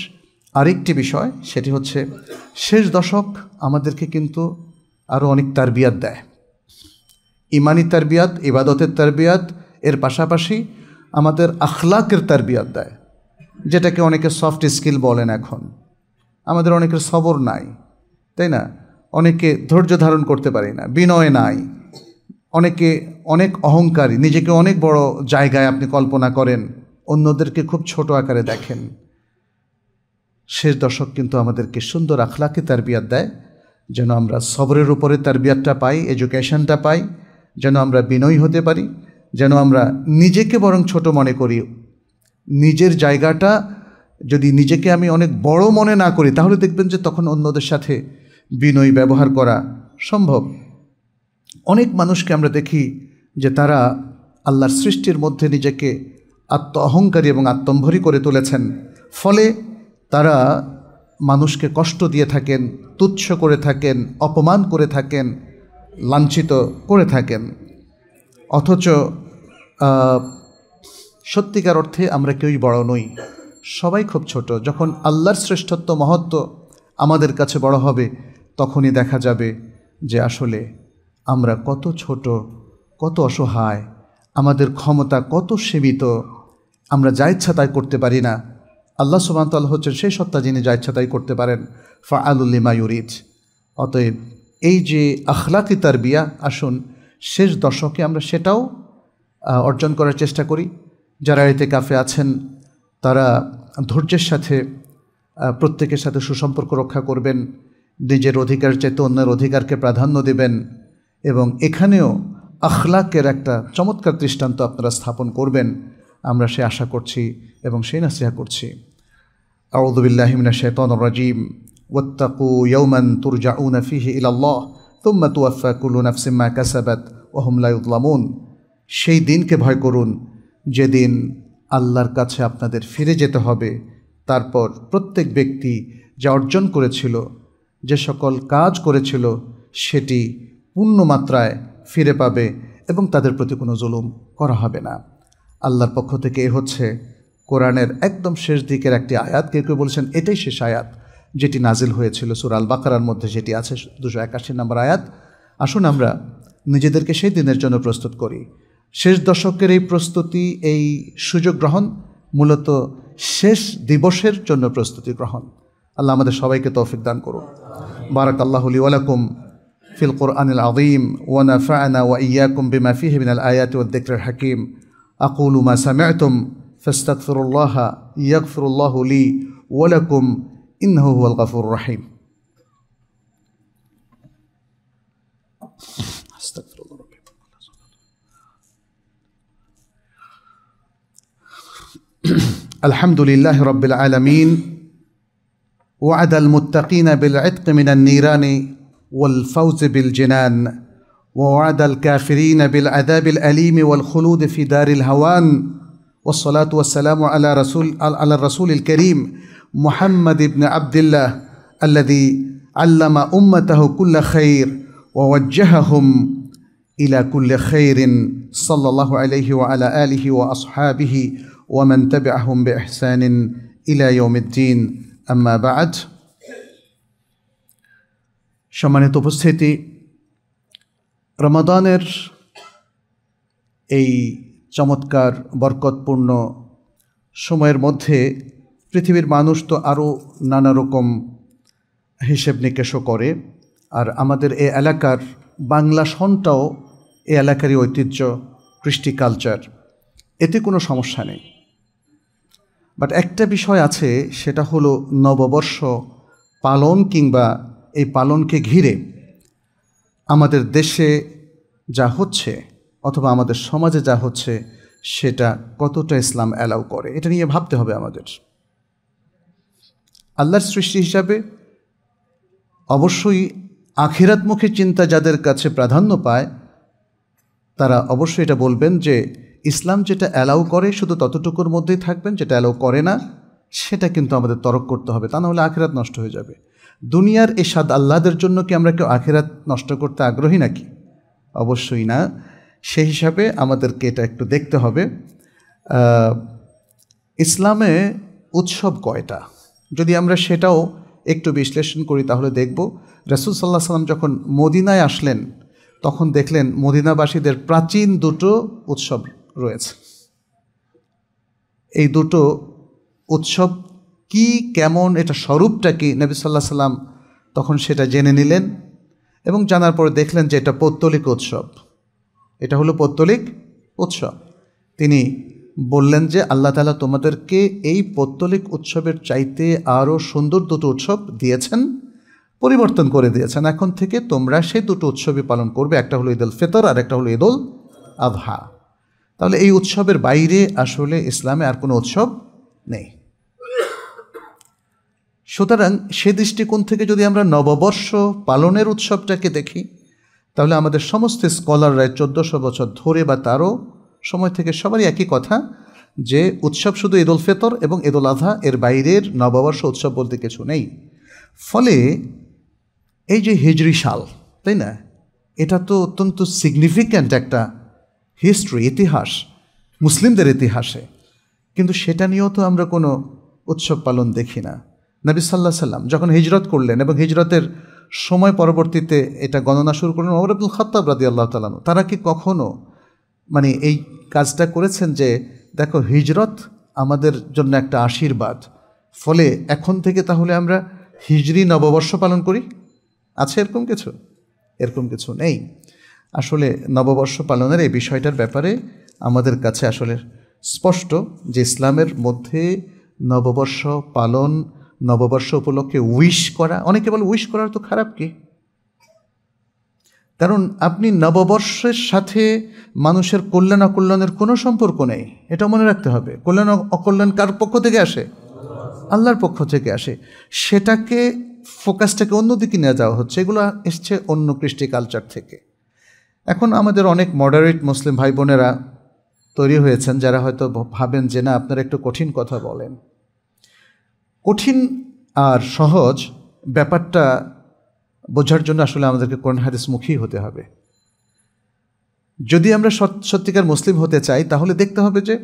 আরেকটি বিষয় সেটি হচ্ছে শেষ দশক আমাদেরকে কিন্তু আরও অনেক তারবিয়াত দেয় ইমানি তারবিয়াত ইবাদতের তারবিয়াত এর পাশাপাশি আমাদের আখলাকের তারবিয়াত দেয় যেটাকে অনেকে সফট স্কিল বলেন এখন আমাদের অনেকের সবর নাই তাই না অনেকে ধৈর্য ধারণ করতে পারি না বিনয় নাই অনেকে অনেক অহংকারী নিজেকে অনেক বড় জায়গায় আপনি কল্পনা করেন অন্যদেরকে খুব ছোট আকারে দেখেন শেষ দশক কিন্তু আমাদেরকে সুন্দর আখলাকে তার বিয়াত দেয় যেন আমরা সবরের উপরে তার বিয়াতটা পাই এডুকেশনটা পাই যেন আমরা বিনয়ী হতে পারি যেন আমরা নিজেকে বরং ছোট মনে করি নিজের জায়গাটা যদি নিজেকে আমি অনেক বড় মনে না করি তাহলে দেখবেন যে তখন অন্যদের সাথে বিনয় ব্যবহার করা সম্ভব অনেক মানুষকে আমরা দেখি যে তারা আল্লাহর সৃষ্টির মধ্যে নিজেকে আত্ম অহংকারী এবং আত্মম্ভরী করে তুলেছেন ফলে তারা মানুষকে কষ্ট দিয়ে থাকেন তুচ্ছ করে থাকেন অপমান করে থাকেন লাঞ্ছিত করে থাকেন অথচ সত্যিকার অর্থে আমরা কেউই বড় নই সবাই খুব ছোট যখন আল্লাহর শ্রেষ্ঠত্ব মহত্ব আমাদের কাছে বড় হবে তখনই দেখা যাবে যে আসলে আমরা কত ছোট কত অসহায় আমাদের ক্ষমতা কত সীমিত আমরা যা ইচ্ছা তাই করতে পারি না আল্লাহ সুবাহতাল হচ্ছেন সেই সত্তা যিনি যা ইচ্ছা তাই করতে পারেন ফা আলুল্লিমা ইউরিজ অতএব এই যে আখলাকি তার বিয়া আসুন শেষ দশকে আমরা সেটাও অর্জন করার চেষ্টা করি যারা এতে কাফে আছেন তারা ধৈর্যের সাথে প্রত্যেকের সাথে সুসম্পর্ক রক্ষা করবেন নিজের অধিকার চাইতে অন্যের অধিকারকে প্রাধান্য দেবেন এবং এখানেও আখলাকের একটা চমৎকার দৃষ্টান্ত আপনারা স্থাপন করবেন আমরা সে আশা করছি এবং সেই নাসিহা করছি আউদুবিল্লাহিমিনা শেতন রাজিম ওত্তাকু ইয়ৌমান তুরজা উনফিহি ইলাল্লাহ তুম্মা তুয়াফা কুলু নাফসিম্মা কাসাবাত ওহমলাইউদ্লামুন সেই দিনকে ভয় করুন যেদিন আল্লাহর কাছে আপনাদের ফিরে যেতে হবে তারপর প্রত্যেক ব্যক্তি যা অর্জন করেছিল যে সকল কাজ করেছিল সেটি পূর্ণ মাত্রায় ফিরে পাবে এবং তাদের প্রতি কোনো জুলুম করা হবে না আল্লাহর পক্ষ থেকে এ হচ্ছে কোরআনের একদম শেষ দিকের একটি আয়াত কেউ কেউ বলছেন এটাই শেষ আয়াত যেটি নাজিল হয়েছিল সুরাল বাকারার মধ্যে যেটি আছে দুশো একাশি নম্বর আয়াত আসুন আমরা নিজেদেরকে সেই দিনের জন্য প্রস্তুত করি শেষ দশকের এই প্রস্তুতি এই সুযোগ গ্রহণ মূলত শেষ দিবসের জন্য প্রস্তুতি গ্রহণ আল্লাহ আমাদের সবাইকে তৌফিক দান করুন বারাক আল্লাহলি ওয়ালাকুম ফিল কোরআনিল আদিম ওয়ানা ফায়না ওয়া ইয়াকুম বিমা ফিহি মিনাল আয়াত ওয়া দিকরের হাকিম আকুলু মা সামিআতুম ফাস্তাগফিরুল্লাহ ইয়াগফিরুল্লাহু লি ওয়ালাকুম ইন্নাহু হুয়াল গাফুর রাহিম الحمد لله رب العالمين وعد المتقين بالعتق من النيران والفوز بالجنان ووعد الكافرين بالعذاب الأليم والخلود في دار الهوان والصلاة والسلام على رسول على الرسول الكريم محمد بن عبد الله الذي علم أمته كل خير ووجههم إلى كل خير صلى الله عليه وعلى آله وأصحابه ومن تبعهم بإحسان إلى يوم الدين أما بعد সম্মানিত উপস্থিতি রমাদানের এই চমৎকার বরকতপূর্ণ সময়ের মধ্যে পৃথিবীর মানুষ তো আরও নানা রকম হিসেব নিকেশও করে আর আমাদের এ এলাকার বাংলা সনটাও এ এলাকারই ঐতিহ্য কৃষ্টি কালচার এতে কোনো সমস্যা নেই বাট একটা বিষয় আছে সেটা হলো নববর্ষ পালন কিংবা এই পালনকে ঘিরে আমাদের দেশে যা হচ্ছে অথবা আমাদের সমাজে যা হচ্ছে সেটা কতটা ইসলাম অ্যালাউ করে এটা নিয়ে ভাবতে হবে আমাদের আল্লাহর সৃষ্টি হিসাবে অবশ্যই আখিরাতমুখী চিন্তা যাদের কাছে প্রাধান্য পায় তারা অবশ্যই এটা বলবেন যে ইসলাম যেটা অ্যালাউ করে শুধু ততটুকুর মধ্যেই থাকবেন যেটা অ্যালাউ করে না সেটা কিন্তু আমাদের তরক করতে হবে তা নাহলে আখেরাত নষ্ট হয়ে যাবে দুনিয়ার এই সাদ আল্লাহদের জন্য কি আমরা কেউ আখেরাত নষ্ট করতে আগ্রহী নাকি অবশ্যই না সেই হিসাবে আমাদেরকে এটা একটু দেখতে হবে ইসলামে উৎসব কয়টা যদি আমরা সেটাও একটু বিশ্লেষণ করি তাহলে দেখব রাসুল সাল্লাহ সাল্লাম যখন মদিনায় আসলেন তখন দেখলেন মদিনাবাসীদের প্রাচীন দুটো উৎসব রয়েছে এই দুটো উৎসব কি কেমন এটা স্বরূপটা কি নবী সাল্লাহ সাল্লাম তখন সেটা জেনে নিলেন এবং জানার পরে দেখলেন যে এটা পৌত্তলিক উৎসব এটা হলো পৌত্তলিক উৎসব তিনি বললেন যে আল্লাহ তালা তোমাদেরকে এই পৌত্তলিক উৎসবের চাইতে আরও সুন্দর দুটো উৎসব দিয়েছেন পরিবর্তন করে দিয়েছেন এখন থেকে তোমরা সেই দুটো উৎসবই পালন করবে একটা হলো ঈদ উল ফিতর আর একটা হলো ঈদ উল আবহা তাহলে এই উৎসবের বাইরে আসলে ইসলামে আর কোনো উৎসব নেই সুতরাং সে দৃষ্টিকোণ থেকে যদি আমরা নববর্ষ পালনের উৎসবটাকে দেখি তাহলে আমাদের সমস্ত স্কলাররা চোদ্দোশো বছর ধরে বা তারও সময় থেকে সবারই একই কথা যে উৎসব শুধু ঈদুল ফেতর এবং ঈদুল আধা এর বাইরের নববর্ষ উৎসব বলতে কিছু নেই ফলে এই যে হিজরি সাল তাই না এটা তো অত্যন্ত সিগনিফিক্যান্ট একটা হিস্ট্রি ইতিহাস মুসলিমদের ইতিহাসে কিন্তু সেটা নিয়েও তো আমরা কোনো উৎসব পালন দেখি না নবী সাল্লাহ সাল্লাম যখন হিজরত করলেন এবং হিজরতের সময় পরবর্তীতে এটা গণনা শুরু করলেন ওমর আব্দুল খত্তাব রাদি আল্লাহ তালানু তারা কি কখনো মানে এই কাজটা করেছেন যে দেখো হিজরত আমাদের জন্য একটা আশীর্বাদ ফলে এখন থেকে তাহলে আমরা হিজরি নববর্ষ পালন করি আছে এরকম কিছু এরকম কিছু নেই আসলে নববর্ষ পালনের এই বিষয়টার ব্যাপারে আমাদের কাছে আসলে স্পষ্ট যে ইসলামের মধ্যে নববর্ষ পালন নববর্ষ উপলক্ষে উইশ করা অনেকে বলে উইশ করার তো খারাপ কি কারণ আপনি নববর্ষের সাথে মানুষের কল্যাণ অকল্যাণের কোনো সম্পর্ক নেই এটা মনে রাখতে হবে কল্যাণ অকল্যাণ কার পক্ষ থেকে আসে আল্লাহর পক্ষ থেকে আসে সেটাকে ফোকাসটাকে অন্যদিকে নিয়ে যাওয়া হচ্ছে এগুলো এসছে অন্য কৃষ্টি কালচার থেকে এখন আমাদের অনেক মডারেট মুসলিম ভাই বোনেরা তৈরি হয়েছেন যারা হয়তো ভাবেন যে না আপনারা একটু কঠিন কথা বলেন কঠিন আর সহজ ব্যাপারটা বোঝার জন্য আসলে আমাদেরকে কোরআন হাদিসমুখী হতে হবে যদি আমরা সত্যিকার মুসলিম হতে চাই তাহলে দেখতে হবে যে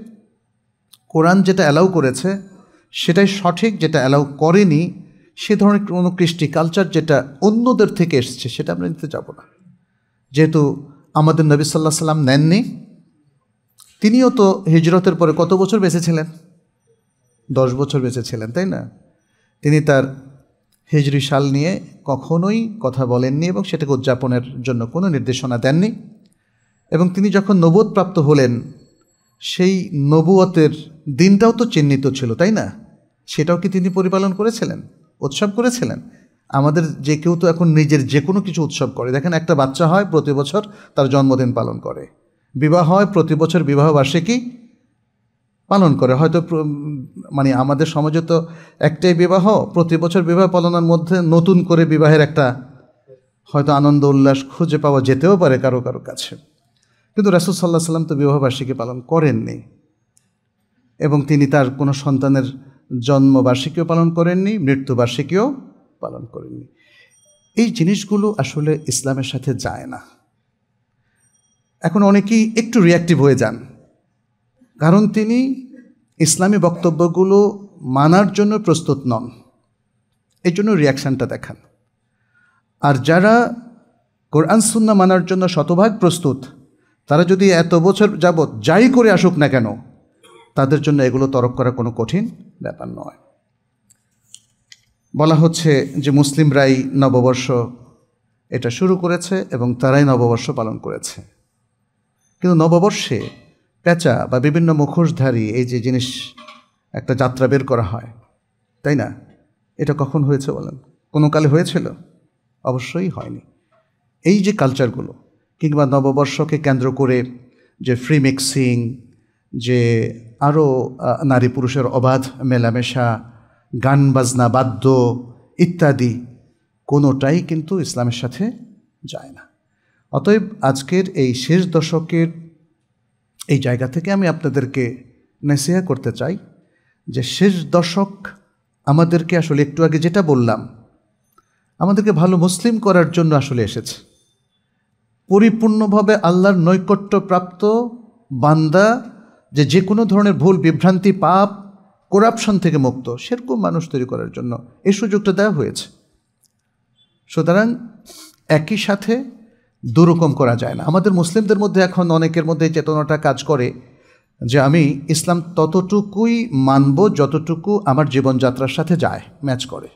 কোরআন যেটা অ্যালাউ করেছে সেটাই সঠিক যেটা অ্যালাউ করেনি সে ধরনের কোনো কৃষ্টি কালচার যেটা অন্যদের থেকে এসছে সেটা আমরা নিতে যাব না যেহেতু আমাদের নবী সাল্লাহ সাল্লাম নেননি তিনিও তো হিজরতের পরে কত বছর বেঁচেছিলেন দশ বছর বেঁচেছিলেন তাই না তিনি তার হিজরি সাল নিয়ে কখনোই কথা বলেননি এবং সেটাকে উদযাপনের জন্য কোনো নির্দেশনা দেননি এবং তিনি যখন প্রাপ্ত হলেন সেই নবুয়তের দিনটাও তো চিহ্নিত ছিল তাই না সেটাও কি তিনি পরিপালন করেছিলেন উৎসব করেছিলেন আমাদের যে কেউ তো এখন নিজের যে কোনো কিছু উৎসব করে দেখেন একটা বাচ্চা হয় প্রতি বছর তার জন্মদিন পালন করে বিবাহ হয় প্রতি বছর বিবাহ বার্ষিকী পালন করে হয়তো মানে আমাদের সমাজে তো একটাই বিবাহ প্রতি বছর বিবাহ পালনের মধ্যে নতুন করে বিবাহের একটা হয়তো আনন্দ উল্লাস খুঁজে পাওয়া যেতেও পারে কারো কারো কাছে কিন্তু রাসুল সাল্লাহ সাল্লাম তো বিবাহবার্ষিকী পালন করেননি এবং তিনি তার কোনো সন্তানের জন্মবার্ষিকীও পালন করেননি মৃত্যুবার্ষিকীও পালন করেননি এই জিনিসগুলো আসলে ইসলামের সাথে যায় না এখন অনেকেই একটু রিয়াক্টিভ হয়ে যান কারণ তিনি ইসলামী বক্তব্যগুলো মানার জন্য প্রস্তুত নন এই জন্য রিয়াকশানটা দেখান আর যারা কোরআন সুন্না মানার জন্য শতভাগ প্রস্তুত তারা যদি এত বছর যাবৎ যাই করে আসুক না কেন তাদের জন্য এগুলো তরক করা কোনো কঠিন ব্যাপার নয় বলা হচ্ছে যে মুসলিমরাই নববর্ষ এটা শুরু করেছে এবং তারাই নববর্ষ পালন করেছে কিন্তু নববর্ষে পেঁচা বা বিভিন্ন মুখোশধারী এই যে জিনিস একটা যাত্রা বের করা হয় তাই না এটা কখন হয়েছে বলেন কোনো কালে হয়েছিল অবশ্যই হয়নি এই যে কালচারগুলো কিংবা নববর্ষকে কেন্দ্র করে যে ফ্রি মিক্সিং যে আরও নারী পুরুষের অবাধ মেলামেশা গান বাজনা বাদ্য ইত্যাদি কোনোটাই কিন্তু ইসলামের সাথে যায় না অতএব আজকের এই শেষ দশকের এই জায়গা থেকে আমি আপনাদেরকে নেসিহা করতে চাই যে শেষ দশক আমাদেরকে আসলে একটু আগে যেটা বললাম আমাদেরকে ভালো মুসলিম করার জন্য আসলে এসেছে পরিপূর্ণভাবে আল্লাহর নৈকট্যপ্রাপ্ত বান্দা যে যে কোনো ধরনের ভুল বিভ্রান্তি পাপ করাপশন থেকে মুক্ত সেরকম মানুষ তৈরি করার জন্য এই সুযোগটা দেওয়া হয়েছে সুতরাং একই সাথে দুরকম করা যায় না আমাদের মুসলিমদের মধ্যে এখন অনেকের মধ্যে চেতনাটা কাজ করে যে আমি ইসলাম ততটুকুই মানব যতটুকু আমার জীবনযাত্রার সাথে যায় ম্যাচ করে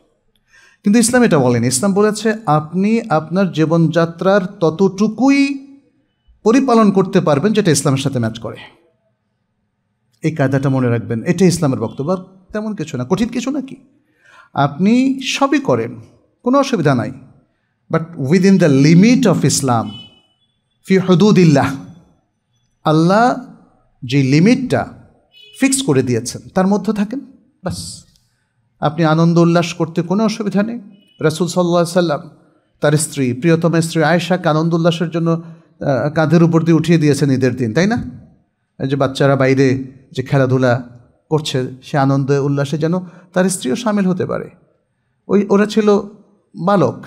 কিন্তু ইসলাম এটা বলেনি ইসলাম বলেছে আপনি আপনার জীবনযাত্রার ততটুকুই পরিপালন করতে পারবেন যেটা ইসলামের সাথে ম্যাচ করে এই কায়দাটা মনে রাখবেন এটাই ইসলামের বক্তব্য আর তেমন কিছু না কঠিন কিছু নাকি আপনি সবই করেন কোনো অসুবিধা নাই but within the limit of Islam ফি হদুদিল্লাহ আল্লাহ যে লিমিটটা ফিক্স করে দিয়েছেন তার মধ্যে থাকেন বাস আপনি আনন্দ উল্লাস করতে কোনো অসুবিধা নেই রাসুল সাল্লা সাল্লাম তার স্ত্রী প্রিয়তম স্ত্রী আয়েশাকে আনন্দ উল্লাসের জন্য কাঁধের উপর দিয়ে উঠিয়ে দিয়েছেন ঈদের দিন তাই না যে বাচ্চারা বাইরে যে খেলাধুলা করছে সে আনন্দে উল্লাসে যেন তার স্ত্রীও সামিল হতে পারে ওই ওরা ছিল বালক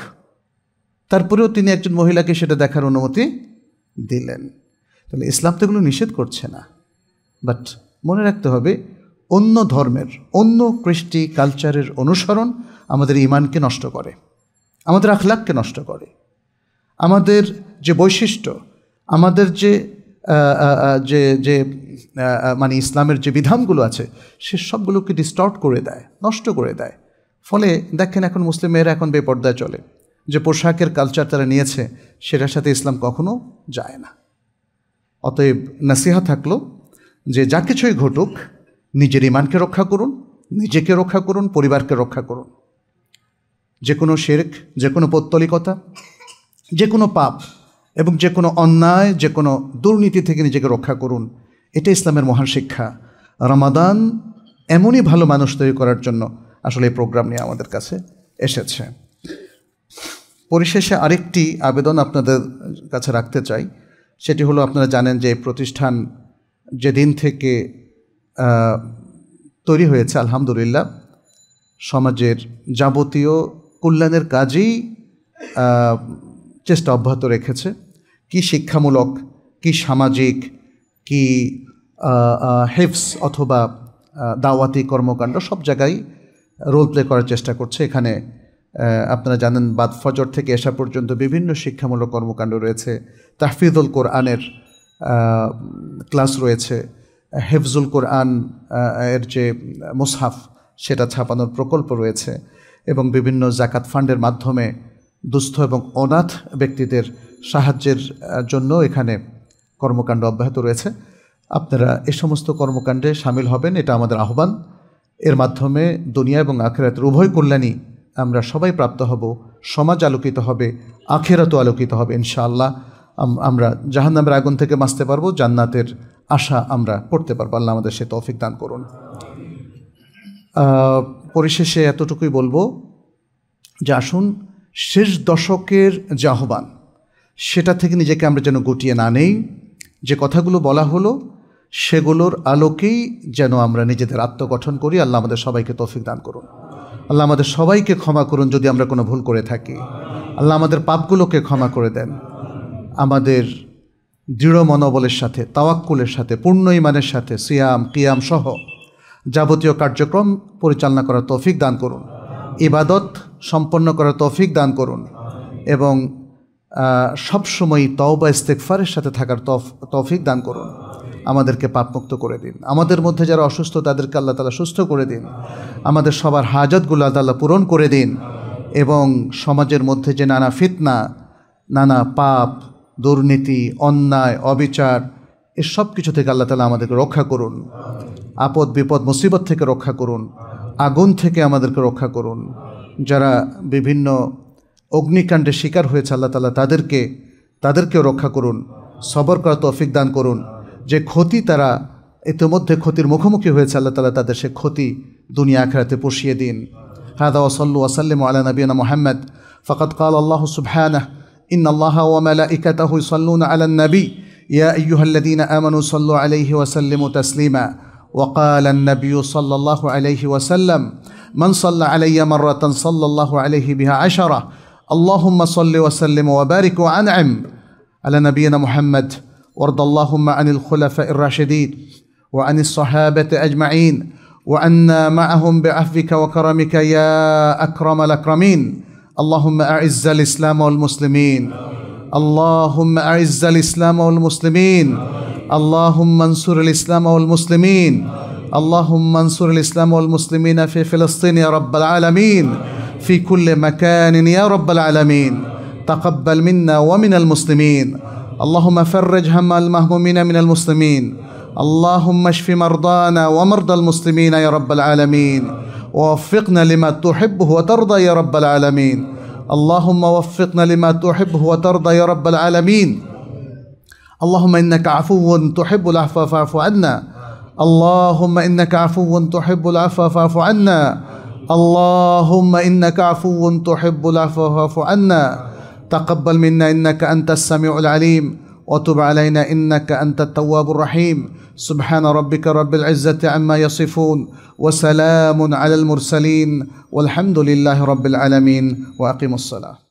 তারপরেও তিনি একজন মহিলাকে সেটা দেখার অনুমতি দিলেন তাহলে ইসলাম তো এগুলো নিষেধ করছে না বাট মনে রাখতে হবে অন্য ধর্মের অন্য কৃষ্টি কালচারের অনুসরণ আমাদের ইমানকে নষ্ট করে আমাদের আখলাককে নষ্ট করে আমাদের যে বৈশিষ্ট্য আমাদের যে যে যে মানে ইসলামের যে বিধানগুলো আছে সে সবগুলোকে ডিস্টর্ট করে দেয় নষ্ট করে দেয় ফলে দেখেন এখন মুসলিম মেয়েরা এখন বেপর্দায় চলে যে পোশাকের কালচার তারা নিয়েছে সেটার সাথে ইসলাম কখনো যায় না অতএব নাসিহা থাকলো যে যা কিছুই ঘটুক নিজের ইমানকে রক্ষা করুন নিজেকে রক্ষা করুন পরিবারকে রক্ষা করুন যে কোনো শেরেক যে কোনো পৌত্তলিকতা যে কোনো পাপ এবং যে কোনো অন্যায় যে কোনো দুর্নীতি থেকে নিজেকে রক্ষা করুন এটা ইসলামের মহান শিক্ষা রমাদান এমনই ভালো মানুষ তৈরি করার জন্য আসলে এই প্রোগ্রাম নিয়ে আমাদের কাছে এসেছে পরিশেষে আরেকটি আবেদন আপনাদের কাছে রাখতে চাই সেটি হলো আপনারা জানেন যে এই প্রতিষ্ঠান যেদিন থেকে তৈরি হয়েছে আলহামদুলিল্লাহ সমাজের যাবতীয় কল্যাণের কাজেই চেষ্টা অব্যাহত রেখেছে কি শিক্ষামূলক কি সামাজিক কি হেফস অথবা দাওয়াতি কর্মকাণ্ড সব জায়গায় রোল প্লে করার চেষ্টা করছে এখানে আপনারা জানেন বাদ ফজর থেকে এসা পর্যন্ত বিভিন্ন শিক্ষামূলক কর্মকাণ্ড রয়েছে তাহফিজুল কোরআনের ক্লাস রয়েছে হেফজুল কোরআন এর যে মুসহাফ সেটা ছাপানোর প্রকল্প রয়েছে এবং বিভিন্ন জাকাত ফান্ডের মাধ্যমে দুস্থ এবং অনাথ ব্যক্তিদের সাহায্যের জন্য এখানে কর্মকাণ্ড অব্যাহত রয়েছে আপনারা এ সমস্ত কর্মকাণ্ডে সামিল হবেন এটা আমাদের আহ্বান এর মাধ্যমে দুনিয়া এবং আখেরাতের উভয় কল্যাণী আমরা সবাই প্রাপ্ত হব সমাজ আলোকিত হবে আখেরাতও আলোকিত হবে ইনশাআল্লাহ আমরা জাহান্নামের আগুন থেকে বাঁচতে পারবো জান্নাতের আশা আমরা করতে পারবো আল্লাহ আমাদের সে তৌফিক দান করুন পরিশেষে এতটুকুই বলবো যে আসুন শেষ দশকের যে আহ্বান সেটা থেকে নিজেকে আমরা যেন গুটিয়ে না নেই যে কথাগুলো বলা হলো সেগুলোর আলোকেই যেন আমরা নিজেদের আত্মগঠন করি আল্লাহ আমাদের সবাইকে তৌফিক দান করুন আল্লাহ আমাদের সবাইকে ক্ষমা করুন যদি আমরা কোনো ভুল করে থাকি আল্লাহ আমাদের পাপগুলোকে ক্ষমা করে দেন আমাদের দৃঢ় মনোবলের সাথে তাওয়াক্কুলের সাথে পূর্ণ ইমানের সাথে সিয়াম কিয়াম সহ যাবতীয় কার্যক্রম পরিচালনা করার তৌফিক দান করুন ইবাদত সম্পন্ন করার তৌফিক দান করুন এবং সবসময় তওবা ইস্তেকফারের সাথে থাকার তৌফিক দান করুন আমাদেরকে পাপমুক্ত করে দিন আমাদের মধ্যে যারা অসুস্থ তাদেরকে আল্লাহ তালা সুস্থ করে দিন আমাদের সবার হাজতগুলো আল্লাহ তালা পূরণ করে দিন এবং সমাজের মধ্যে যে নানা ফিতনা নানা পাপ দুর্নীতি অন্যায় অবিচার এসব কিছু থেকে আল্লাহ তালা আমাদেরকে রক্ষা করুন আপদ বিপদ মুসিবত থেকে রক্ষা করুন আগুন থেকে আমাদেরকে রক্ষা করুন যারা বিভিন্ন অগ্নিকাণ্ডে শিকার হয়েছে আল্লাহ তালা তাদেরকে তাদেরকেও রক্ষা করুন সবর করা তৌফিক দান করুন যে ক্ষতি তারা ইতিমধ্যে ক্ষতির মুখোমুখি হয়েছে আল্লাহ তালা তাদের সে ক্ষতি দুনিয়া আখরাতে পুষিয়ে দিন হাদা ওসল্লু আসাল্লিম আল্লাহ নবীনা মোহাম্মদ ফকত কাল আল্লাহ সুবহানাহ إن الله وملائكته يصلون على النبي يا أيها الذين آمنوا صلوا عليه وسلموا تسليما وقال النبي صلى الله عليه وسلم من صلى علي مرة صلى الله عليه بها عشرة اللهم صل وسلم وبارك وانعم على نبينا محمد وارض اللهم عن الخلفاء الراشدين وعن الصحابه اجمعين وعنا معهم بعفوك وكرمك يا اكرم الاكرمين اللهم اعز الاسلام والمسلمين اللهم اعز الاسلام والمسلمين اللهم انصر الاسلام والمسلمين اللهم انصر الاسلام والمسلمين في فلسطين يا رب العالمين في كل مكان يا رب العالمين تقبل منا ومن المسلمين اللهم فرج هم المهمومين من المسلمين اللهم اشف مرضانا ومرضى المسلمين يا رب العالمين ووفقنا لما تحبه وترضى يا رب العالمين اللهم وفقنا لما تحبه وترضى يا رب العالمين اللهم انك عفو تحب العفو فاعف عنا اللهم انك عفو تحب العفو فاعف عنا اللهم إنك عفو تحب العفو فاعف عنا تقبل منا إنك أنت السميع العليم وتب علينا إنك أنت التواب الرحيم سبحان ربك رب العزة عما يصفون وسلام على المرسلين والحمد لله رب العالمين وأقم الصلاة